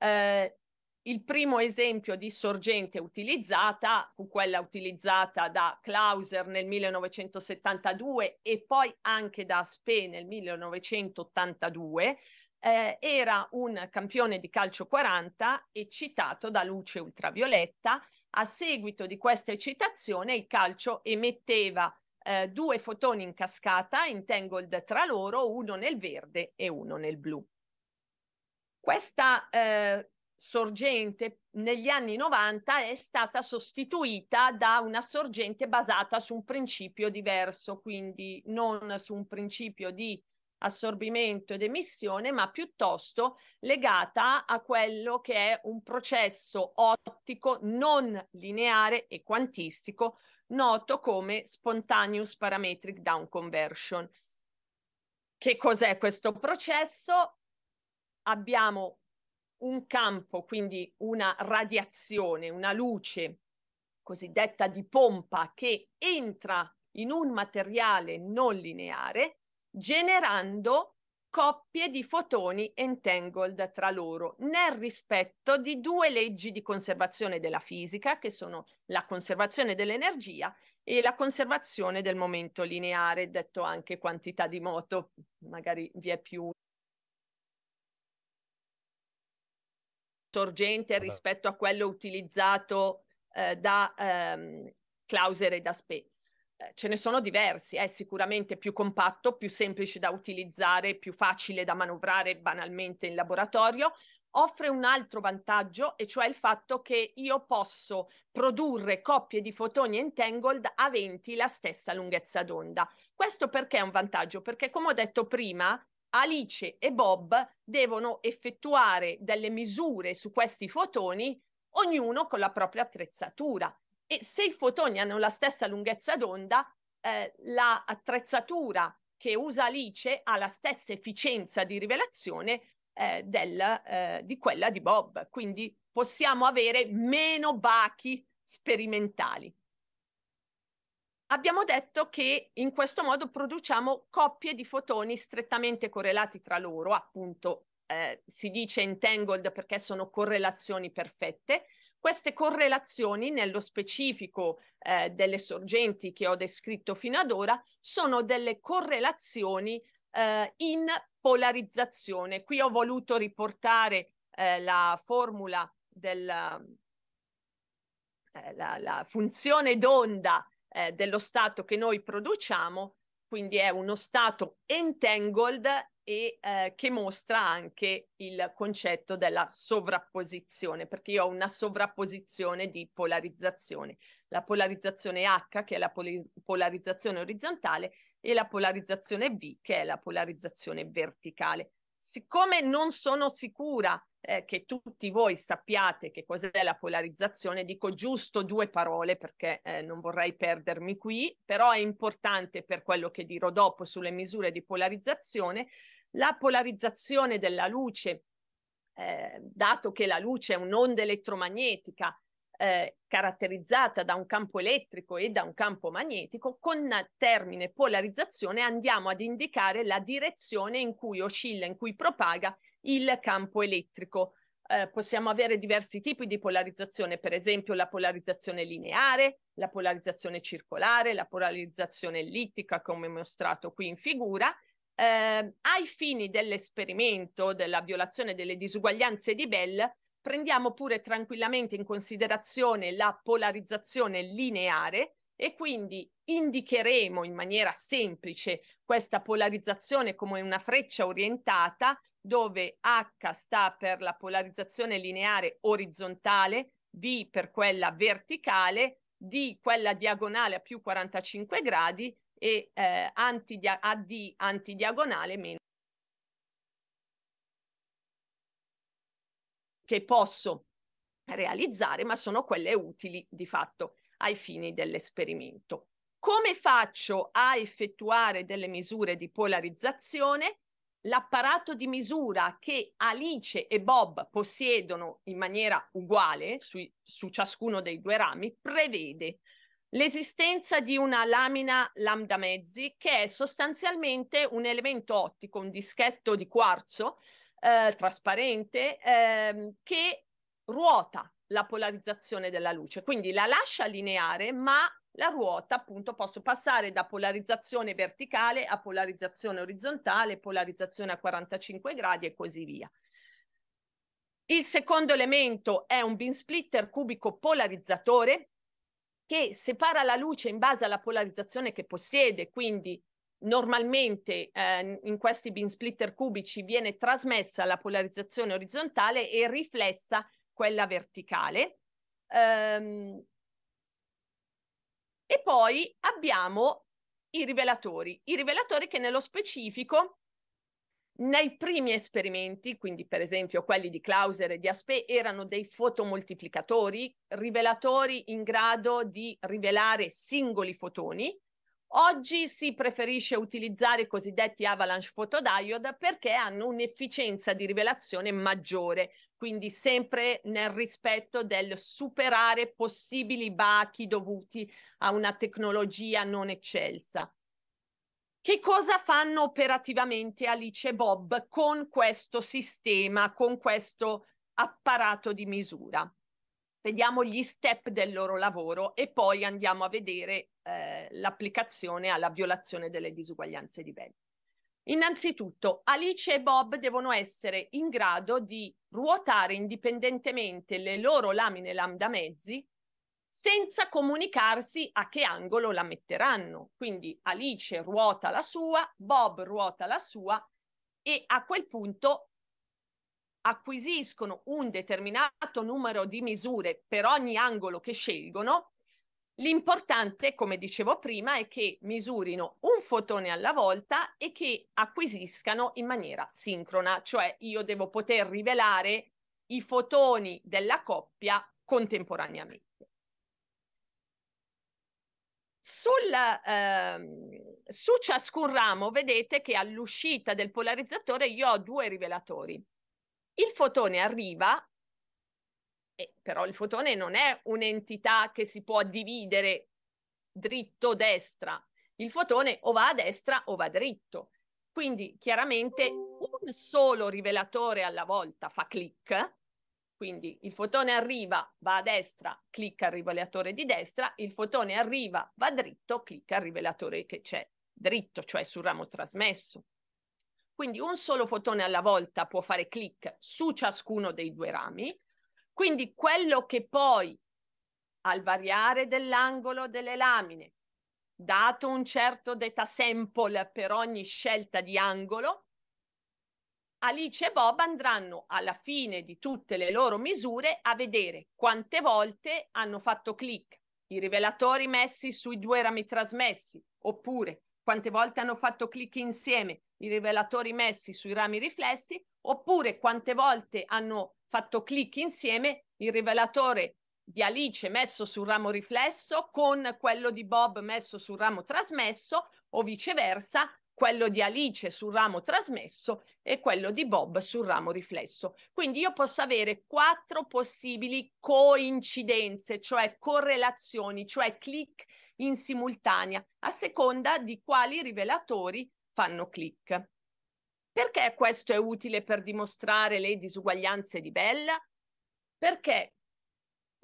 Eh, il primo esempio di sorgente utilizzata fu quella utilizzata da Clauser nel 1972 e poi anche da Spe nel 1982. Eh, era un campione di calcio 40 eccitato da luce ultravioletta. A seguito di questa eccitazione il calcio emetteva eh, due fotoni in cascata entangled tra loro, uno nel verde e uno nel blu. Questa eh, sorgente negli anni 90 è stata sostituita da una sorgente basata su un principio diverso, quindi non su un principio di assorbimento ed emissione, ma piuttosto legata a quello che è un processo ottico non lineare e quantistico noto come Spontaneous Parametric Down Conversion. Che cos'è questo processo? Abbiamo un campo, quindi una radiazione, una luce cosiddetta di pompa che entra in un materiale non lineare generando coppie di fotoni entangled tra loro, nel rispetto di due leggi di conservazione della fisica, che sono la conservazione dell'energia e la conservazione del momento lineare, detto anche quantità di moto, magari vi è più sorgente rispetto a quello utilizzato eh, da ehm, Clauser e da Speck eh, ce ne sono diversi, è sicuramente più compatto, più semplice da utilizzare, più facile da manovrare banalmente in laboratorio, offre un altro vantaggio, e cioè il fatto che io posso produrre coppie di fotoni entangled aventi la stessa lunghezza d'onda. Questo perché è un vantaggio? Perché, come ho detto prima, Alice e Bob devono effettuare delle misure su questi fotoni, ognuno con la propria attrezzatura. E se i fotoni hanno la stessa lunghezza d'onda, eh, l'attrezzatura che usa Alice ha la stessa efficienza di rivelazione eh, del, eh, di quella di Bob. Quindi possiamo avere meno bachi sperimentali. Abbiamo detto che in questo modo produciamo coppie di fotoni strettamente correlati tra loro, appunto eh, si dice entangled perché sono correlazioni perfette, queste correlazioni, nello specifico eh, delle sorgenti che ho descritto fino ad ora, sono delle correlazioni eh, in polarizzazione. Qui ho voluto riportare eh, la formula della eh, la, la funzione d'onda eh, dello stato che noi produciamo, quindi è uno stato entangled e eh, che mostra anche il concetto della sovrapposizione, perché io ho una sovrapposizione di polarizzazione, la polarizzazione H che è la poli- polarizzazione orizzontale e la polarizzazione V che è la polarizzazione verticale. Siccome non sono sicura eh, che tutti voi sappiate che cos'è la polarizzazione, dico giusto due parole perché eh, non vorrei perdermi qui, però è importante per quello che dirò dopo sulle misure di polarizzazione la polarizzazione della luce, eh, dato che la luce è un'onda elettromagnetica eh, caratterizzata da un campo elettrico e da un campo magnetico, con il termine polarizzazione andiamo ad indicare la direzione in cui oscilla, in cui propaga il campo elettrico. Eh, possiamo avere diversi tipi di polarizzazione, per esempio la polarizzazione lineare, la polarizzazione circolare, la polarizzazione ellittica, come mostrato qui in figura, eh, ai fini dell'esperimento della violazione delle disuguaglianze di Bell, prendiamo pure tranquillamente in considerazione la polarizzazione lineare e quindi indicheremo in maniera semplice questa polarizzazione come una freccia orientata dove H sta per la polarizzazione lineare orizzontale, V per quella verticale, D quella diagonale a più 45 gradi e eh, antidia- AD antidiagonale meno che posso realizzare, ma sono quelle utili di fatto ai fini dell'esperimento. Come faccio a effettuare delle misure di polarizzazione? L'apparato di misura che Alice e Bob possiedono in maniera uguale sui, su ciascuno dei due rami prevede L'esistenza di una lamina lambda mezzi che è sostanzialmente un elemento ottico, un dischetto di quarzo eh, trasparente eh, che ruota la polarizzazione della luce, quindi la lascia lineare ma la ruota appunto posso passare da polarizzazione verticale a polarizzazione orizzontale, polarizzazione a 45 gradi e così via. Il secondo elemento è un beam splitter cubico polarizzatore che separa la luce in base alla polarizzazione che possiede, quindi normalmente eh, in questi beam splitter cubici viene trasmessa la polarizzazione orizzontale e riflessa quella verticale. Ehm... e poi abbiamo i rivelatori, i rivelatori che nello specifico nei primi esperimenti, quindi per esempio quelli di Clauser e di Aspe, erano dei fotomoltiplicatori, rivelatori in grado di rivelare singoli fotoni. Oggi si preferisce utilizzare i cosiddetti avalanche photodiode perché hanno un'efficienza di rivelazione maggiore, quindi sempre nel rispetto del superare possibili bachi dovuti a una tecnologia non eccelsa. Che cosa fanno operativamente Alice e Bob con questo sistema, con questo apparato di misura? Vediamo gli step del loro lavoro e poi andiamo a vedere eh, l'applicazione alla violazione delle disuguaglianze di beni. Innanzitutto, Alice e Bob devono essere in grado di ruotare indipendentemente le loro lamine lambda mezzi senza comunicarsi a che angolo la metteranno. Quindi Alice ruota la sua, Bob ruota la sua e a quel punto acquisiscono un determinato numero di misure per ogni angolo che scelgono. L'importante, come dicevo prima, è che misurino un fotone alla volta e che acquisiscano in maniera sincrona, cioè io devo poter rivelare i fotoni della coppia contemporaneamente. Sul, eh, su ciascun ramo vedete che all'uscita del polarizzatore io ho due rivelatori. Il fotone arriva, eh, però il fotone non è un'entità che si può dividere dritto o destra. Il fotone o va a destra o va dritto. Quindi chiaramente un solo rivelatore alla volta fa clic quindi il fotone arriva, va a destra, clicca al rivelatore di destra, il fotone arriva, va dritto, clicca al rivelatore che c'è dritto, cioè sul ramo trasmesso. Quindi un solo fotone alla volta può fare clic su ciascuno dei due rami. Quindi quello che poi al variare dell'angolo delle lamine, dato un certo data sample per ogni scelta di angolo, Alice e Bob andranno alla fine di tutte le loro misure a vedere quante volte hanno fatto click i rivelatori messi sui due rami trasmessi, oppure quante volte hanno fatto click insieme i rivelatori messi sui rami riflessi, oppure quante volte hanno fatto click insieme il rivelatore di Alice messo sul ramo riflesso con quello di Bob messo sul ramo trasmesso o viceversa quello di Alice sul ramo trasmesso e quello di Bob sul ramo riflesso. Quindi io posso avere quattro possibili coincidenze, cioè correlazioni, cioè click in simultanea, a seconda di quali rivelatori fanno click. Perché questo è utile per dimostrare le disuguaglianze di Bell? Perché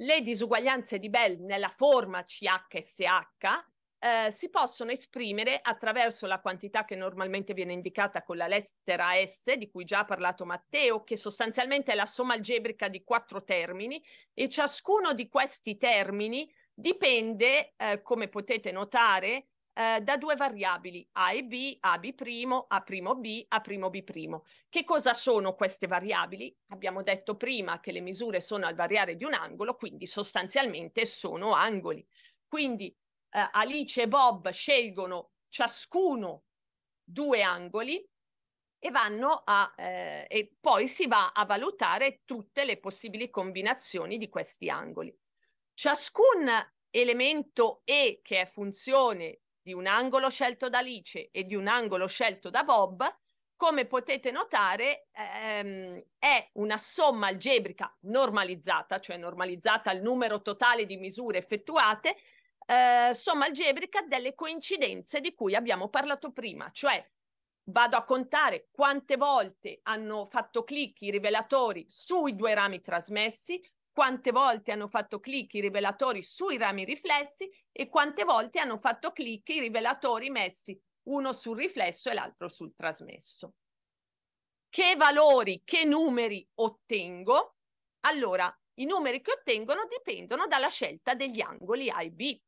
le disuguaglianze di Bell nella forma CHSH eh, si possono esprimere attraverso la quantità che normalmente viene indicata con la lettera S, di cui già ha parlato Matteo, che sostanzialmente è la somma algebrica di quattro termini, e ciascuno di questi termini dipende, eh, come potete notare, eh, da due variabili, A e B, AB', A'B, A'B'. Che cosa sono queste variabili? Abbiamo detto prima che le misure sono al variare di un angolo, quindi sostanzialmente sono angoli. Quindi eh, Alice e Bob scelgono ciascuno due angoli e vanno a eh, e poi si va a valutare tutte le possibili combinazioni di questi angoli. Ciascun elemento E che è funzione di un angolo scelto da Alice e di un angolo scelto da Bob, come potete notare, ehm, è una somma algebrica normalizzata, cioè normalizzata al numero totale di misure effettuate, eh, somma algebrica delle coincidenze di cui abbiamo parlato prima, cioè vado a contare quante volte hanno fatto clic i rivelatori sui due rami trasmessi, quante volte hanno fatto clic i rivelatori sui rami riflessi e quante volte hanno fatto clic i rivelatori messi uno sul riflesso e l'altro sul trasmesso. Che valori, che numeri ottengo? Allora, i numeri che ottengono dipendono dalla scelta degli angoli A e B.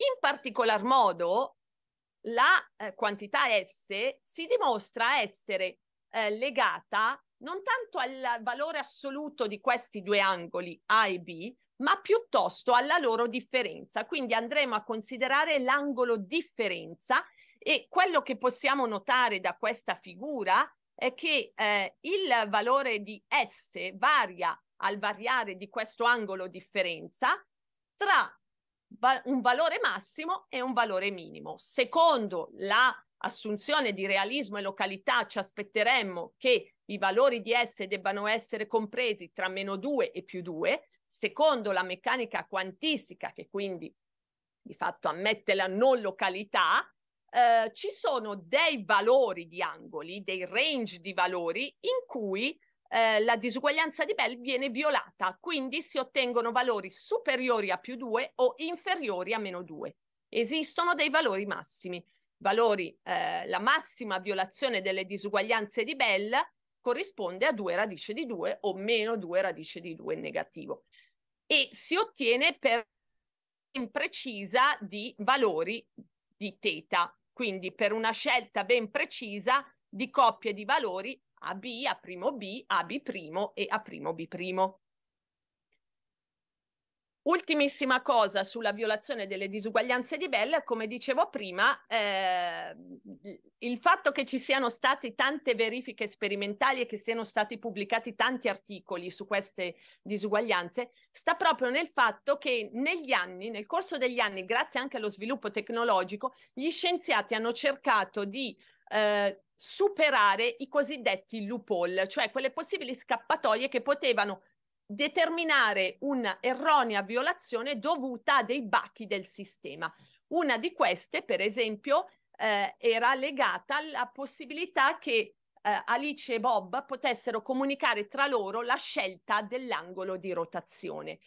In particolar modo la eh, quantità S si dimostra essere eh, legata non tanto al valore assoluto di questi due angoli A e B, ma piuttosto alla loro differenza. Quindi andremo a considerare l'angolo differenza e quello che possiamo notare da questa figura è che eh, il valore di S varia al variare di questo angolo differenza tra va- un valore massimo e un valore minimo. Secondo la di realismo e località ci aspetteremmo che i valori di S debbano essere compresi tra meno 2 e più 2, secondo la meccanica quantistica, che quindi di fatto ammette la non località, eh, ci sono dei valori di angoli, dei range di valori in cui eh, la disuguaglianza di Bell viene violata, quindi si ottengono valori superiori a più 2 o inferiori a meno 2. Esistono dei valori massimi. Valori, eh, la massima violazione delle disuguaglianze di Bell corrisponde a 2 radice di 2 o meno 2 radice di 2 negativo e si ottiene per ben precisa di valori di teta, quindi per una scelta ben precisa di coppie di valori a B, A primo B, A B primo e A primo B primo. Ultimissima cosa sulla violazione delle disuguaglianze di Bell, come dicevo prima, eh, il fatto che ci siano state tante verifiche sperimentali e che siano stati pubblicati tanti articoli su queste disuguaglianze sta proprio nel fatto che negli anni, nel corso degli anni, grazie anche allo sviluppo tecnologico, gli scienziati hanno cercato di eh, superare i cosiddetti loophole, cioè quelle possibili scappatoie che potevano determinare un'erronea violazione dovuta a dei bacchi del sistema. Una di queste, per esempio, eh, era legata alla possibilità che eh, Alice e Bob potessero comunicare tra loro la scelta dell'angolo di rotazione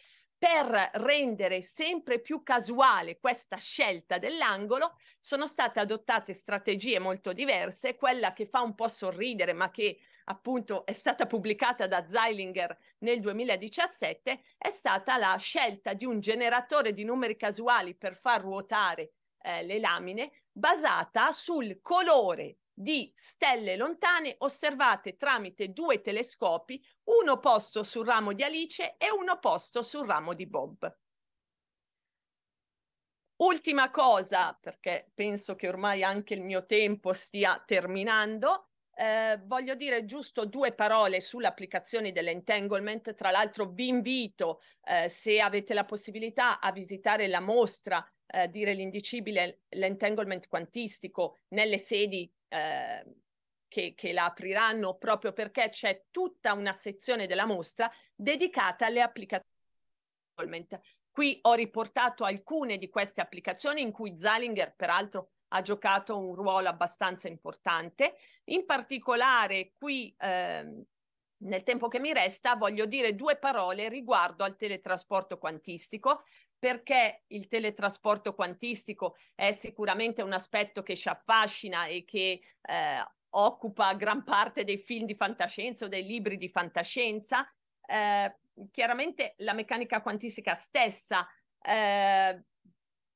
per rendere sempre più casuale questa scelta dell'angolo sono state adottate strategie molto diverse, quella che fa un po' sorridere ma che appunto è stata pubblicata da Zeilinger nel 2017 è stata la scelta di un generatore di numeri casuali per far ruotare eh, le lamine basata sul colore di stelle lontane osservate tramite due telescopi, uno posto sul ramo di Alice e uno posto sul ramo di Bob. Ultima cosa, perché penso che ormai anche il mio tempo stia terminando, eh, voglio dire giusto due parole sull'applicazione dell'entanglement. Tra l'altro vi invito, eh, se avete la possibilità, a visitare la mostra eh, Dire l'indicibile, l'entanglement quantistico nelle sedi eh, che, che, la apriranno proprio perché c'è tutta una sezione della mostra dedicata alle applicazioni. Qui ho riportato alcune di queste applicazioni in cui Zalinger peraltro ha giocato un ruolo abbastanza importante. In particolare qui eh, nel tempo che mi resta voglio dire due parole riguardo al teletrasporto quantistico perché il teletrasporto quantistico è sicuramente un aspetto che ci affascina e che eh, occupa gran parte dei film di fantascienza o dei libri di fantascienza. Eh, chiaramente la meccanica quantistica stessa eh,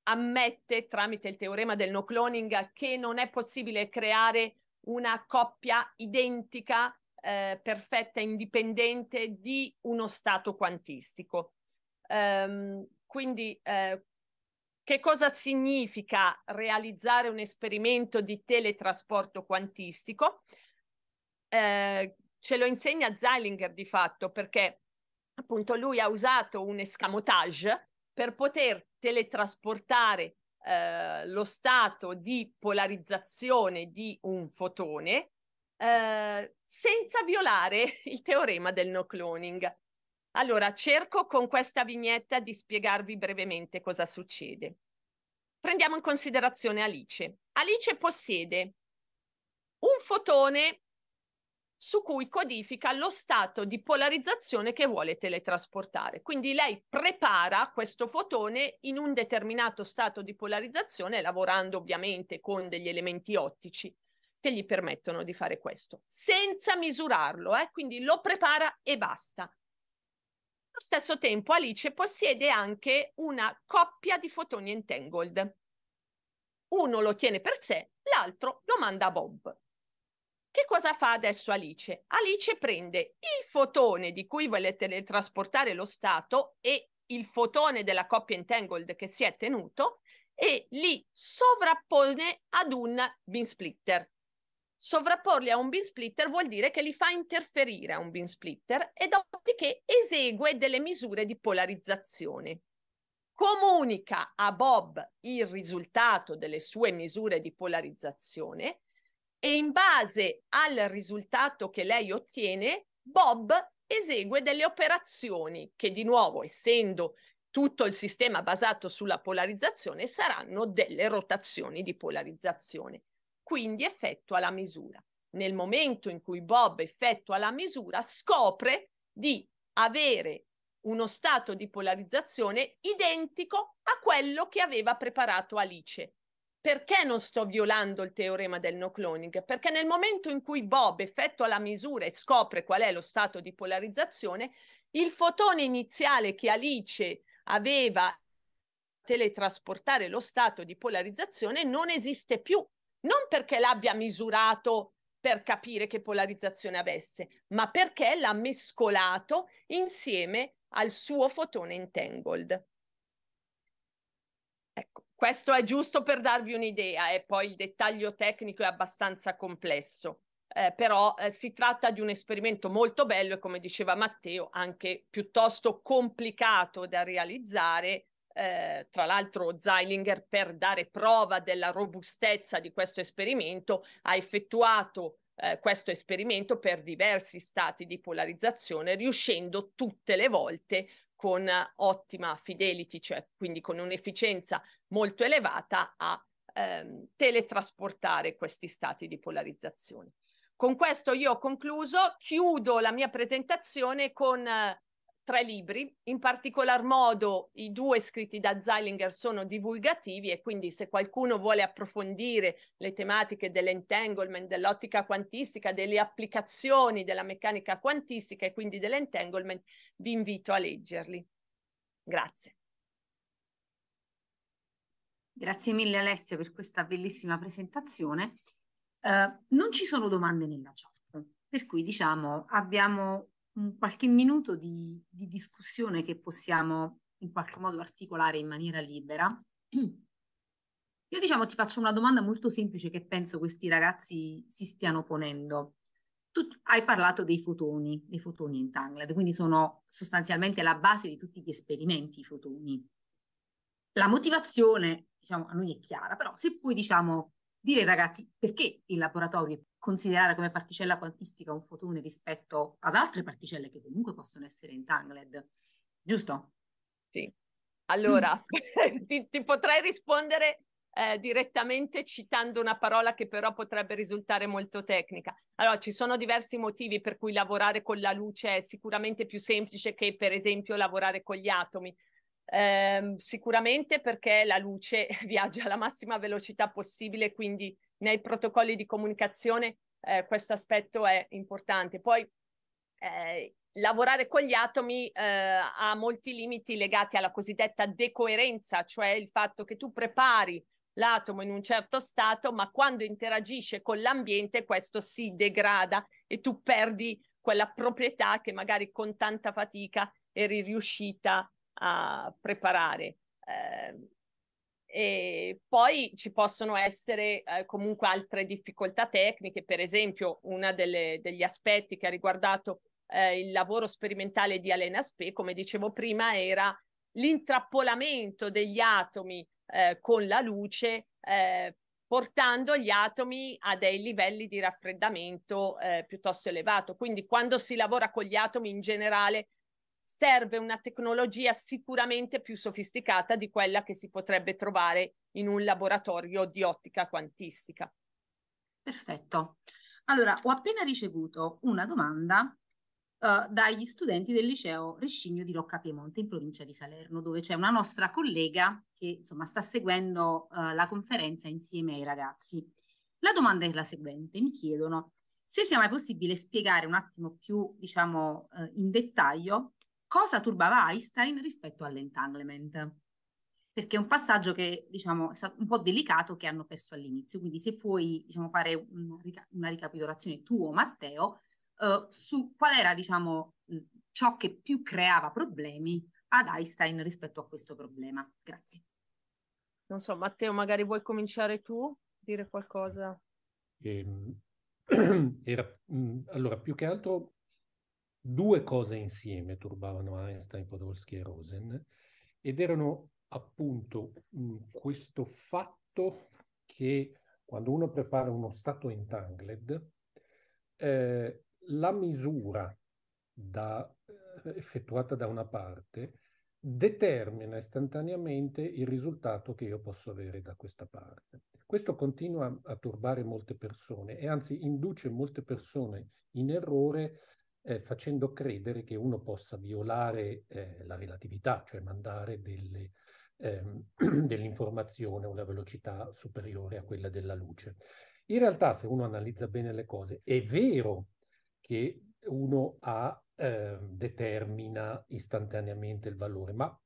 ammette tramite il teorema del no cloning che non è possibile creare una coppia identica, eh, perfetta, indipendente di uno stato quantistico. Um, quindi eh, che cosa significa realizzare un esperimento di teletrasporto quantistico? Eh, ce lo insegna Zeilinger di fatto perché appunto lui ha usato un escamotage per poter teletrasportare eh, lo stato di polarizzazione di un fotone eh, senza violare il teorema del no cloning. Allora, cerco con questa vignetta di spiegarvi brevemente cosa succede. Prendiamo in considerazione Alice. Alice possiede un fotone su cui codifica lo stato di polarizzazione che vuole teletrasportare. Quindi lei prepara questo fotone in un determinato stato di polarizzazione, lavorando ovviamente con degli elementi ottici che gli permettono di fare questo, senza misurarlo, eh? quindi lo prepara e basta. Allo stesso tempo Alice possiede anche una coppia di fotoni entangled. Uno lo tiene per sé, l'altro lo manda a Bob. Che cosa fa adesso Alice? Alice prende il fotone di cui vuole teletrasportare lo stato e il fotone della coppia entangled che si è tenuto e li sovrappone ad un beam splitter. Sovrapporli a un bin splitter vuol dire che li fa interferire a un bin splitter e dopodiché esegue delle misure di polarizzazione. Comunica a Bob il risultato delle sue misure di polarizzazione e in base al risultato che lei ottiene, Bob esegue delle operazioni che di nuovo, essendo tutto il sistema basato sulla polarizzazione, saranno delle rotazioni di polarizzazione quindi effettua la misura. Nel momento in cui Bob effettua la misura, scopre di avere uno stato di polarizzazione identico a quello che aveva preparato Alice. Perché non sto violando il teorema del no cloning? Perché nel momento in cui Bob effettua la misura e scopre qual è lo stato di polarizzazione, il fotone iniziale che Alice aveva teletrasportare lo stato di polarizzazione non esiste più non perché l'abbia misurato per capire che polarizzazione avesse, ma perché l'ha mescolato insieme al suo fotone entangled. Ecco, questo è giusto per darvi un'idea e eh? poi il dettaglio tecnico è abbastanza complesso, eh, però eh, si tratta di un esperimento molto bello e come diceva Matteo anche piuttosto complicato da realizzare eh, tra l'altro Zeilinger per dare prova della robustezza di questo esperimento ha effettuato eh, questo esperimento per diversi stati di polarizzazione, riuscendo tutte le volte con ottima fidelity, cioè quindi con un'efficienza molto elevata a ehm, teletrasportare questi stati di polarizzazione. Con questo io ho concluso, chiudo la mia presentazione con eh, tre libri, in particolar modo i due scritti da Zeilinger sono divulgativi e quindi se qualcuno vuole approfondire le tematiche dell'entanglement, dell'ottica quantistica, delle applicazioni della meccanica quantistica e quindi dell'entanglement, vi invito a leggerli. Grazie. Grazie mille Alessia per questa bellissima presentazione. Uh, non ci sono domande nella chat, per cui diciamo abbiamo un qualche minuto di, di discussione che possiamo in qualche modo articolare in maniera libera. [CLEARS THROAT] Io diciamo ti faccio una domanda molto semplice che penso questi ragazzi si stiano ponendo. Tu hai parlato dei fotoni, dei fotoni entangled, quindi sono sostanzialmente la base di tutti gli esperimenti i fotoni. La motivazione, diciamo, a noi è chiara, però se puoi, diciamo, dire ai ragazzi perché il laboratorio è considerare come particella quantistica un fotone rispetto ad altre particelle che comunque possono essere entangled, giusto? Sì. Allora, mm. [LAUGHS] ti, ti, potrei rispondere eh, direttamente citando una parola che però potrebbe risultare molto tecnica. Allora, ci sono diversi motivi per cui lavorare con la luce è sicuramente più semplice che, per esempio, lavorare con gli atomi. Eh, sicuramente perché la luce [LAUGHS] viaggia alla massima velocità possibile, quindi nei protocolli di comunicazione eh, questo aspetto è importante. Poi eh, lavorare con gli atomi eh, ha molti limiti legati alla cosiddetta decoerenza, cioè il fatto che tu prepari l'atomo in un certo stato, ma quando interagisce con l'ambiente questo si degrada e tu perdi quella proprietà che magari con tanta fatica eri riuscita a preparare. Eh, e poi ci possono essere eh, comunque altre difficoltà tecniche, per esempio uno degli aspetti che ha riguardato eh, il lavoro sperimentale di Alena Spe, come dicevo prima, era l'intrappolamento degli atomi eh, con la luce, eh, portando gli atomi a dei livelli di raffreddamento eh, piuttosto elevato. Quindi quando si lavora con gli atomi in generale serve una tecnologia sicuramente più sofisticata di quella che si potrebbe trovare in un laboratorio di ottica quantistica. Perfetto. Allora, ho appena ricevuto una domanda uh, dagli studenti del liceo Rescigno di Rocca Piemonte in provincia di Salerno, dove c'è una nostra collega che insomma sta seguendo uh, la conferenza insieme ai ragazzi. La domanda è la seguente, mi chiedono se sia mai possibile spiegare un attimo più, diciamo, uh, in dettaglio cosa turbava Einstein rispetto all'entanglement, perché è un passaggio che diciamo, è stato un po' delicato che hanno perso all'inizio, quindi se puoi diciamo, fare una, rica- una ricapitolazione tu o Matteo eh, su qual era diciamo, ciò che più creava problemi ad Einstein rispetto a questo problema. Grazie. Non so, Matteo, magari vuoi cominciare tu, dire qualcosa? Eh, [CLEARS THROAT] era, mm, allora, più che altro due cose insieme turbavano Einstein, Podolsky e Rosen ed erano appunto questo fatto che quando uno prepara uno stato entangled, eh, la misura da, eh, effettuata da una parte determina istantaneamente il risultato che io posso avere da questa parte. Questo continua a turbare molte persone e anzi induce molte persone in errore eh, facendo credere che uno possa violare eh, la relatività, cioè mandare delle, ehm, [CLEARS THROAT] dell'informazione a una velocità superiore a quella della luce. In realtà, se uno analizza bene le cose, è vero che uno ha, eh, determina istantaneamente il valore, ma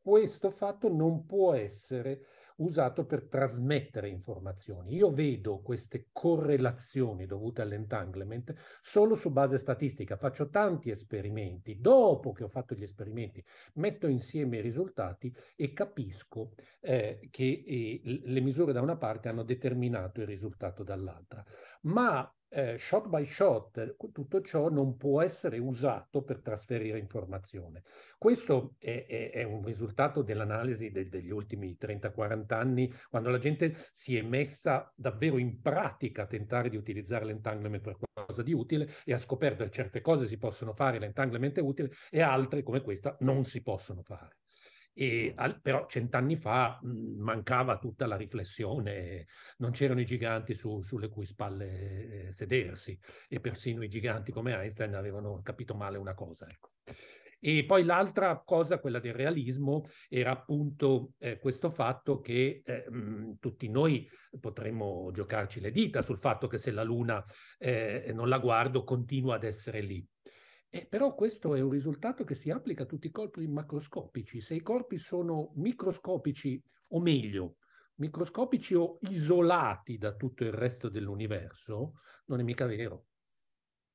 questo fatto non può essere usato per trasmettere informazioni. Io vedo queste correlazioni dovute all'entanglement solo su base statistica, faccio tanti esperimenti, dopo che ho fatto gli esperimenti metto insieme i risultati e capisco eh, che eh, le misure da una parte hanno determinato il risultato dall'altra. Ma eh, shot by shot, tutto ciò non può essere usato per trasferire informazione. Questo è, è, è un risultato dell'analisi de, degli ultimi 30-40 anni, quando la gente si è messa davvero in pratica a tentare di utilizzare l'entanglement per qualcosa di utile e ha scoperto che certe cose si possono fare, l'entanglement è utile, e altre come questa non si possono fare. E al, però cent'anni fa mh, mhmm, mancava tutta la riflessione, non c'erano i giganti su, sulle cui spalle eh, sedersi e persino i giganti come Einstein avevano capito male una cosa. Ecco. E poi l'altra cosa, quella del realismo, era appunto eh, questo fatto che eh, mh, mhmm, tutti noi potremmo giocarci le dita sul fatto che se la Luna eh, non la guardo continua ad essere lì. Eh, però questo è un risultato che si applica a tutti i corpi macroscopici. Se i corpi sono microscopici, o meglio, microscopici o isolati da tutto il resto dell'universo, non è mica vero.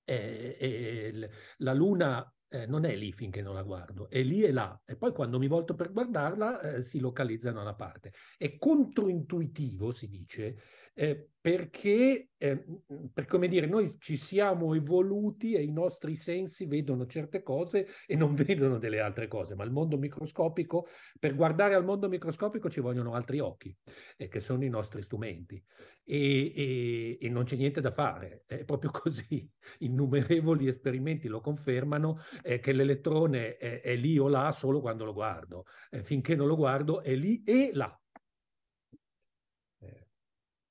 Eh, eh, la Luna eh, non è lì finché non la guardo, è lì e là. E poi quando mi volto per guardarla eh, si localizzano una parte. È controintuitivo, si dice, eh, perché, eh, per come dire, noi ci siamo evoluti e i nostri sensi vedono certe cose e non [LAUGHS] vedono delle altre cose, ma il mondo microscopico, per guardare al mondo microscopico ci vogliono altri occhi, eh, che sono i nostri strumenti, e, e, e non c'è niente da fare, è proprio [LAUGHS] così, innumerevoli esperimenti lo confermano, eh, che l'elettrone è, è, lì o là solo quando lo guardo, eh, finché non lo guardo è lì e là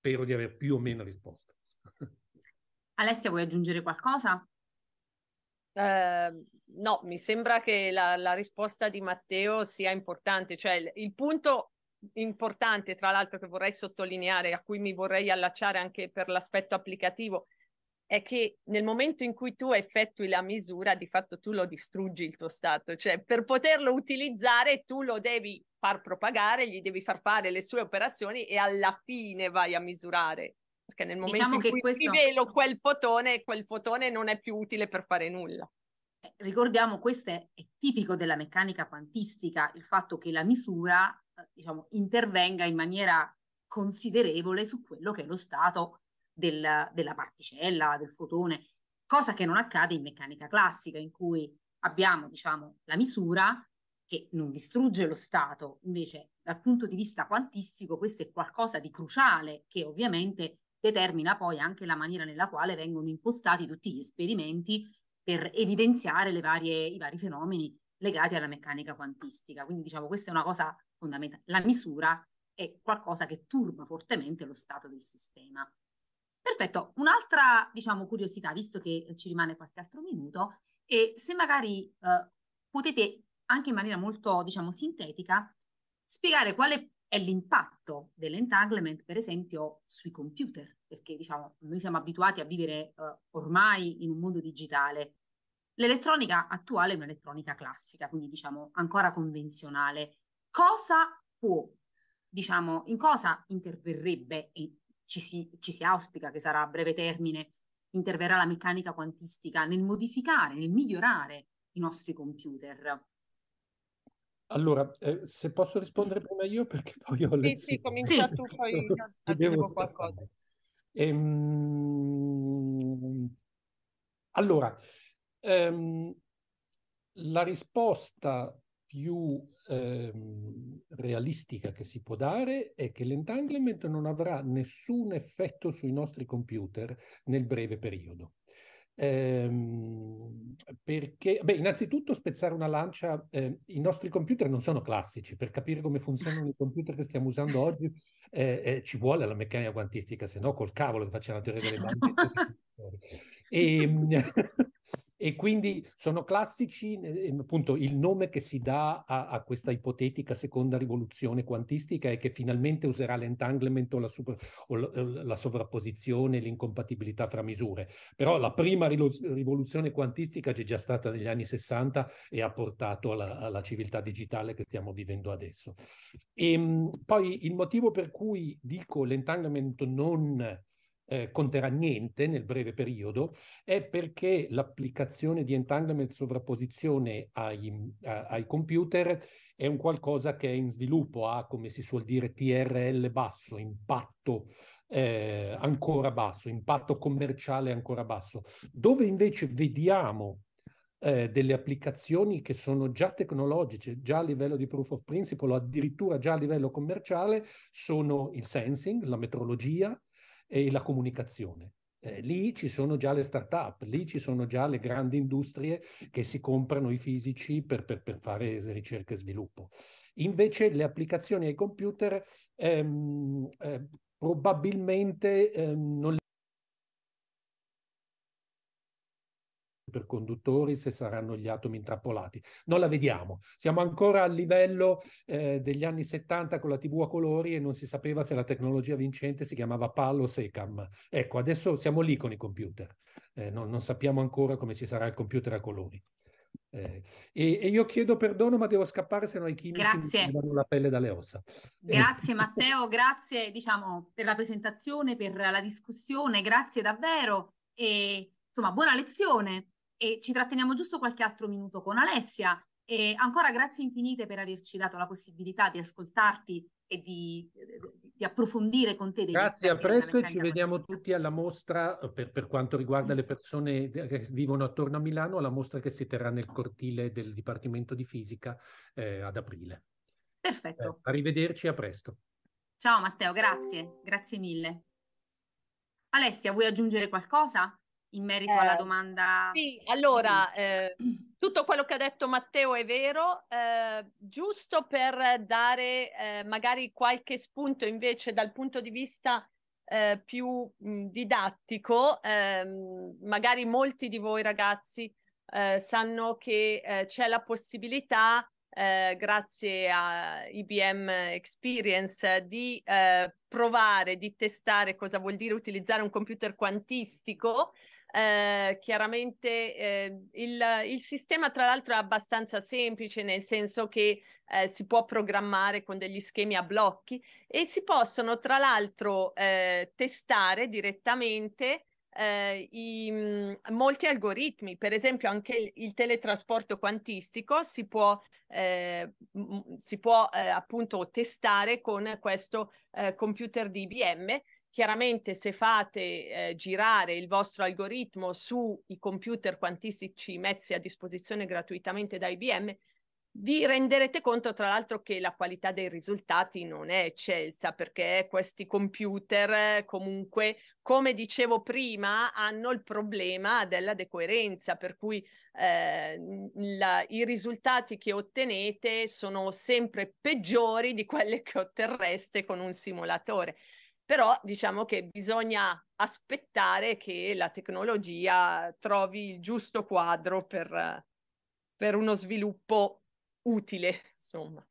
spero di aver più o meno risposto. [LAUGHS] Alessia, vuoi aggiungere qualcosa? Eh, no, mi sembra che la, la, risposta di Matteo sia importante, cioè il, il punto importante, tra l'altro, che vorrei sottolineare, a cui mi vorrei allacciare anche per l'aspetto applicativo, è che nel momento in cui tu effettui la misura, di fatto tu lo distruggi il tuo stato, cioè per poterlo utilizzare tu lo devi far propagare, gli devi far fare le sue operazioni e alla fine vai a misurare. Perché nel momento diciamo in cui questo... rivelo quel fotone, quel fotone non è più utile per fare nulla. Eh, ricordiamo, questo è, è tipico della meccanica quantistica, il fatto che la misura eh, diciamo, intervenga in maniera considerevole su quello che è lo stato del, della particella, del fotone, cosa che non accade in meccanica classica, in cui abbiamo diciamo, la misura che non distrugge lo stato, invece dal punto di vista quantistico questo è qualcosa di cruciale che ovviamente determina poi anche la maniera nella quale vengono impostati tutti gli esperimenti per evidenziare varie, i vari fenomeni legati alla meccanica quantistica. Quindi diciamo questa è una cosa fondamentale, la misura è qualcosa che turba fortemente lo stato del sistema. Perfetto, un'altra diciamo, curiosità, visto che eh, ci rimane qualche altro minuto, e se magari eh, potete anche in maniera molto diciamo, sintetica spiegare qual è l'impatto dell'entanglement, per esempio, sui computer, perché diciamo, noi siamo abituati a vivere eh, ormai in un mondo digitale. L'elettronica attuale è un'elettronica classica, quindi diciamo ancora convenzionale. Cosa può, diciamo, in cosa interverrebbe e ci si, ci si auspica che sarà a breve termine, interverrà la meccanica quantistica nel modificare, nel migliorare i nostri computer. Allora, eh, se posso rispondere mm. prima io, perché poi ho le... Sì, sì, comincia tu, poi [LAUGHS] aggiungo qualcosa. Ehm... Allora, ehm, la risposta più Ehm, realistica che si può dare è che l'entanglement non avrà nessun effetto sui nostri computer nel breve periodo. Ehm, perché, beh, innanzitutto spezzare una lancia, eh, i nostri computer non sono classici, per capire come funzionano i computer che stiamo usando oggi eh, eh, ci vuole la meccanica quantistica, se no col cavolo che facciamo la teoria delle bandiere. [LAUGHS] e, ehm, e quindi sono classici, eh, eh, appunto, il nome che si dà a, a, questa ipotetica seconda rivoluzione quantistica è che finalmente userà l'entanglement o la, super, o la, sovrapposizione, l'incompatibilità fra misure. Però la prima rivoluzione quantistica c'è già stata negli anni 60 e ha portato alla, alla civiltà digitale che stiamo vivendo adesso. E, ehm, poi il motivo per cui dico l'entanglement non eh, conterà niente nel breve periodo, è perché l'applicazione di entanglement sovrapposizione ai, a, ai computer è un qualcosa che è in sviluppo, ha come si suol dire TRL basso, impatto eh, ancora basso, impatto commerciale ancora basso. Dove invece vediamo eh, delle applicazioni che sono già tecnologiche, già a livello di proof of principle, addirittura già a livello commerciale, sono il sensing, la metrologia, e la comunicazione. Eh, lì ci sono già le start-up, lì ci sono già le grandi industrie che si comprano i fisici per, per, per fare ricerca e sviluppo. Invece le applicazioni ai computer ehm, eh, probabilmente ehm, non le superconduttori, se saranno gli atomi intrappolati. Non la vediamo. Siamo ancora al livello eh, degli anni 70 con la TV a colori e non si sapeva se la tecnologia vincente si chiamava PAL o SECAM. Ecco, adesso siamo lì con i computer. Eh, non, non sappiamo ancora come ci sarà il computer a colori. Eh, e, e, io chiedo perdono, ma devo scappare, se no i chimici mi danno la pelle dalle ossa. Grazie eh. Matteo, grazie diciamo, per la presentazione, per la discussione, grazie davvero e insomma buona lezione e ci tratteniamo giusto qualche altro minuto con Alessia. E ancora grazie infinite per averci dato la possibilità di ascoltarti e di, di approfondire con te. Grazie, a presto e ci vediamo questa. tutti alla mostra eh, per, per, quanto riguarda mm. le persone che vivono attorno a Milano, alla mostra che si terrà nel cortile del Dipartimento di Fisica eh, ad aprile. Perfetto. Eh, arrivederci, a presto. Ciao Matteo, grazie, grazie mille. Alessia, vuoi aggiungere qualcosa? in merito eh, alla domanda. Sì, allora, eh, tutto quello che ha detto Matteo è vero, eh, giusto per dare eh, magari qualche spunto invece dal punto di vista eh, più mh, didattico, ehm, magari molti di voi ragazzi eh, sanno che c'è la possibilità eh, grazie a IBM Experience, di eh, provare, di testare cosa vuol dire utilizzare un computer quantistico eh, chiaramente eh, il, il, sistema tra l'altro è abbastanza semplice nel senso che eh, si può programmare con degli schemi a blocchi e si possono tra l'altro eh, testare direttamente eh, i, m, mm, molti algoritmi, per esempio anche il, il teletrasporto quantistico si può, m, si può appunto testare con questo computer di IBM Chiaramente se fate eh, girare il vostro algoritmo sui computer quantistici messi a disposizione gratuitamente da IBM, vi renderete conto, tra l'altro, che la qualità dei risultati non è eccelsa perché questi computer, comunque, come dicevo prima, hanno il problema della decoerenza, per cui eh, la, i risultati che ottenete sono sempre peggiori di quelli che otterreste con un simulatore però diciamo che bisogna aspettare che la tecnologia trovi il giusto quadro per, per uno sviluppo utile, insomma.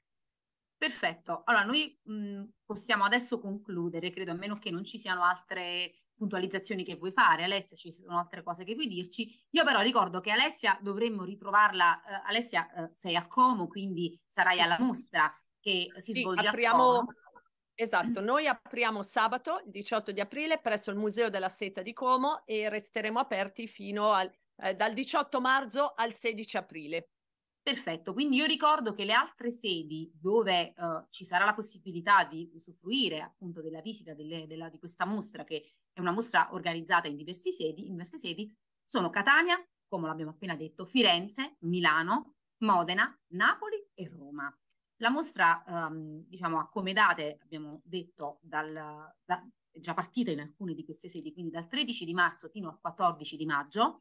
Perfetto, allora noi mh, mhmm, possiamo adesso concludere, credo, a meno che non ci siano altre puntualizzazioni che vuoi fare, Alessia, ci sono altre cose che vuoi dirci. Io però ricordo che Alessia dovremmo ritrovarla, eh, Alessia eh, sei a Como, quindi sarai alla [LAUGHS] mostra che si sì, svolge apriamo, a Como. Esatto, noi apriamo sabato, il 18 di aprile, presso il Museo della Seta di Como e resteremo aperti fino al, eh, dal 18 marzo al 16 aprile. Perfetto, quindi io ricordo che le altre sedi dove uh, ci sarà la possibilità di usufruire appunto della visita delle, della, di questa mostra, che è una mostra organizzata in, sedi, in diverse sedi, sono Catania, come l'abbiamo appena detto, Firenze, Milano, Modena, Napoli e Roma. La mostra, ehm, diciamo, date, abbiamo detto, dal, da, è già partita in alcune di queste sedi, quindi dal 13 di marzo fino al 14 di maggio.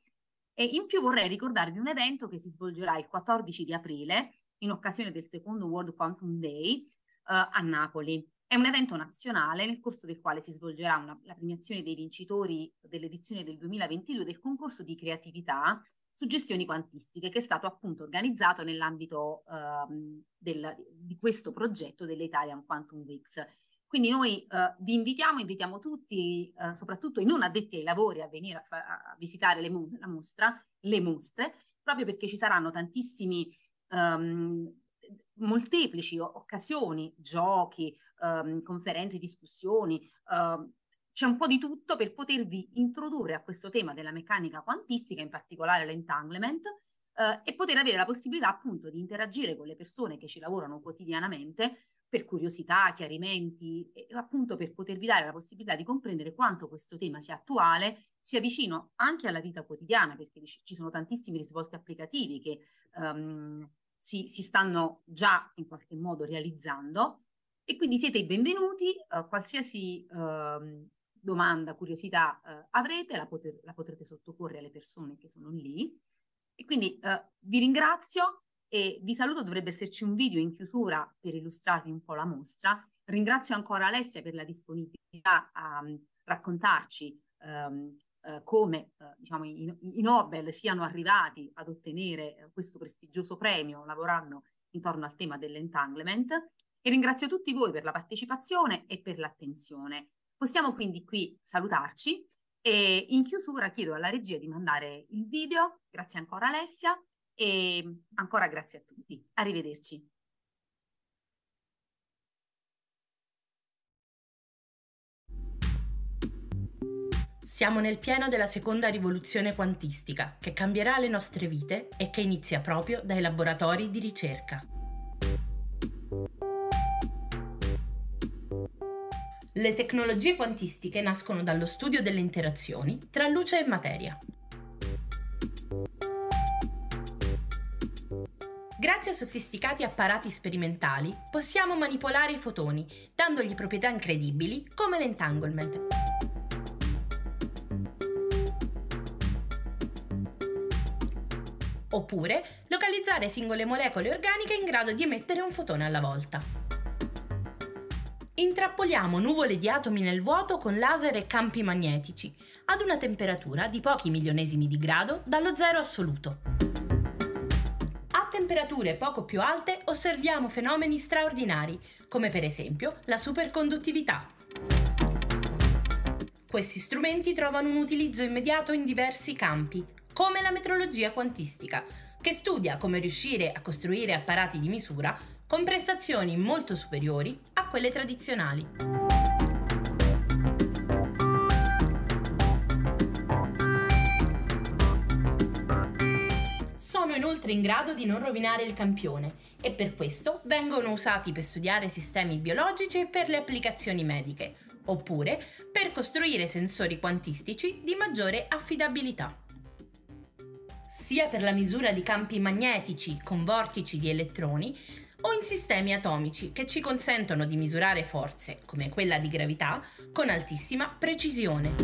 E in più vorrei ricordarvi un evento che si svolgerà il 14 di aprile in occasione del secondo World Quantum Day eh, a Napoli. È un evento nazionale nel corso del quale si svolgerà una, la premiazione dei vincitori dell'edizione del 2022 del concorso di creatività Suggestioni quantistiche, che è stato appunto organizzato nell'ambito ehm, del, di questo progetto dell'Italian Quantum Weeks. Quindi noi eh, vi invitiamo, invitiamo tutti, eh, soprattutto i non addetti ai lavori, a venire a, fa- a visitare le, mos- mostra, le mostre, proprio perché ci saranno tantissimi, ehm, molteplici occasioni, giochi, ehm, conferenze, discussioni, ehm, c'è un po' di tutto per potervi introdurre a questo tema della meccanica quantistica, in particolare l'entanglement, eh, e poter avere la possibilità appunto di interagire con le persone che ci lavorano quotidianamente per curiosità, chiarimenti, e appunto per potervi dare la possibilità di comprendere quanto questo tema sia attuale, sia vicino anche alla vita quotidiana, perché ci sono tantissimi risvolti applicativi che um, si, si, stanno già in qualche modo realizzando. E quindi siete i benvenuti, uh, qualsiasi uh, domanda, curiosità eh, avrete, la, poter, la, potrete sottoporre alle persone che sono lì. E quindi eh, vi ringrazio e vi saluto, dovrebbe esserci un video in chiusura per illustrarvi un po' la mostra. Ringrazio ancora Alessia per la disponibilità a um, raccontarci um, uh, come uh, diciamo, i, i, Nobel siano arrivati ad ottenere uh, questo prestigioso premio lavorando intorno al tema dell'entanglement e ringrazio tutti voi per la partecipazione e per l'attenzione. Possiamo quindi qui salutarci e in chiusura chiedo alla regia di mandare il video. Grazie ancora Alessia e ancora grazie a tutti. Arrivederci. Siamo nel pieno della seconda rivoluzione quantistica che cambierà le nostre vite e che inizia proprio dai laboratori di ricerca. Le tecnologie quantistiche nascono dallo studio delle interazioni tra luce e materia. Grazie a sofisticati apparati sperimentali possiamo manipolare i fotoni, dandogli proprietà incredibili come l'entanglement. Oppure localizzare singole molecole organiche in grado di emettere un fotone alla volta. Intrappoliamo nuvole di atomi nel vuoto con laser e campi magnetici, ad una temperatura di pochi milionesimi di grado dallo zero assoluto. A temperature poco più alte osserviamo fenomeni straordinari, come per esempio la superconduttività. Questi strumenti trovano un utilizzo immediato in diversi campi, come la metrologia quantistica, che studia come riuscire a costruire apparati di misura con prestazioni molto superiori a quelle tradizionali. sono inoltre in grado di non rovinare il campione e per questo vengono usati per studiare sistemi biologici e per le applicazioni mediche, oppure per costruire sensori quantistici di maggiore affidabilità. Sia per la misura di campi magnetici con vortici di elettroni, o in sistemi atomici che ci consentono di misurare forze, come quella di gravità, con altissima precisione.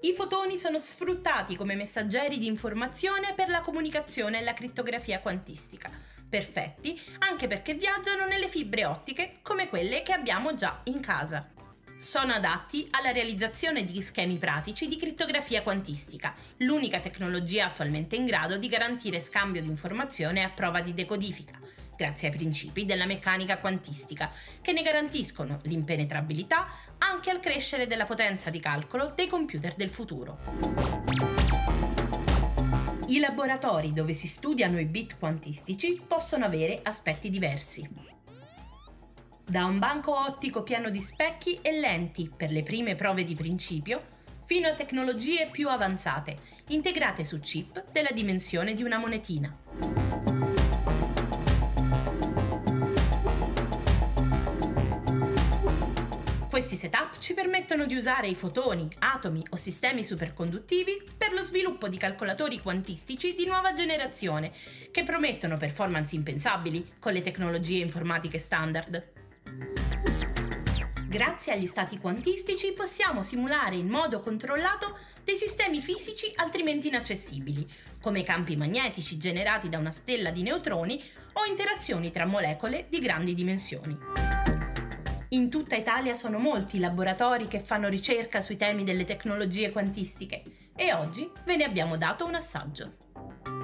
I fotoni sono sfruttati come messaggeri di informazione per la comunicazione e la crittografia quantistica, perfetti anche perché viaggiano nelle fibre ottiche come quelle che abbiamo già in casa sono adatti alla realizzazione di schemi pratici di crittografia quantistica, l'unica tecnologia attualmente in grado di garantire scambio di informazione a prova di decodifica, grazie ai principi della meccanica quantistica, che ne garantiscono l'impenetrabilità anche al crescere della potenza di calcolo dei computer del futuro. I laboratori dove si studiano i bit quantistici possono avere aspetti diversi da un banco ottico pieno di specchi e lenti per le prime prove di principio, fino a tecnologie più avanzate, integrate su chip della dimensione di una monetina. Questi setup ci permettono di usare i fotoni, atomi o sistemi superconduttivi per lo sviluppo di calcolatori quantistici di nuova generazione, che promettono performance impensabili con le tecnologie informatiche standard. Grazie agli stati quantistici possiamo simulare in modo controllato dei sistemi fisici altrimenti inaccessibili, come campi magnetici generati da una stella di neutroni o interazioni tra molecole di grandi dimensioni. In tutta Italia sono molti i laboratori che fanno ricerca sui temi delle tecnologie quantistiche e oggi ve ne abbiamo dato un assaggio.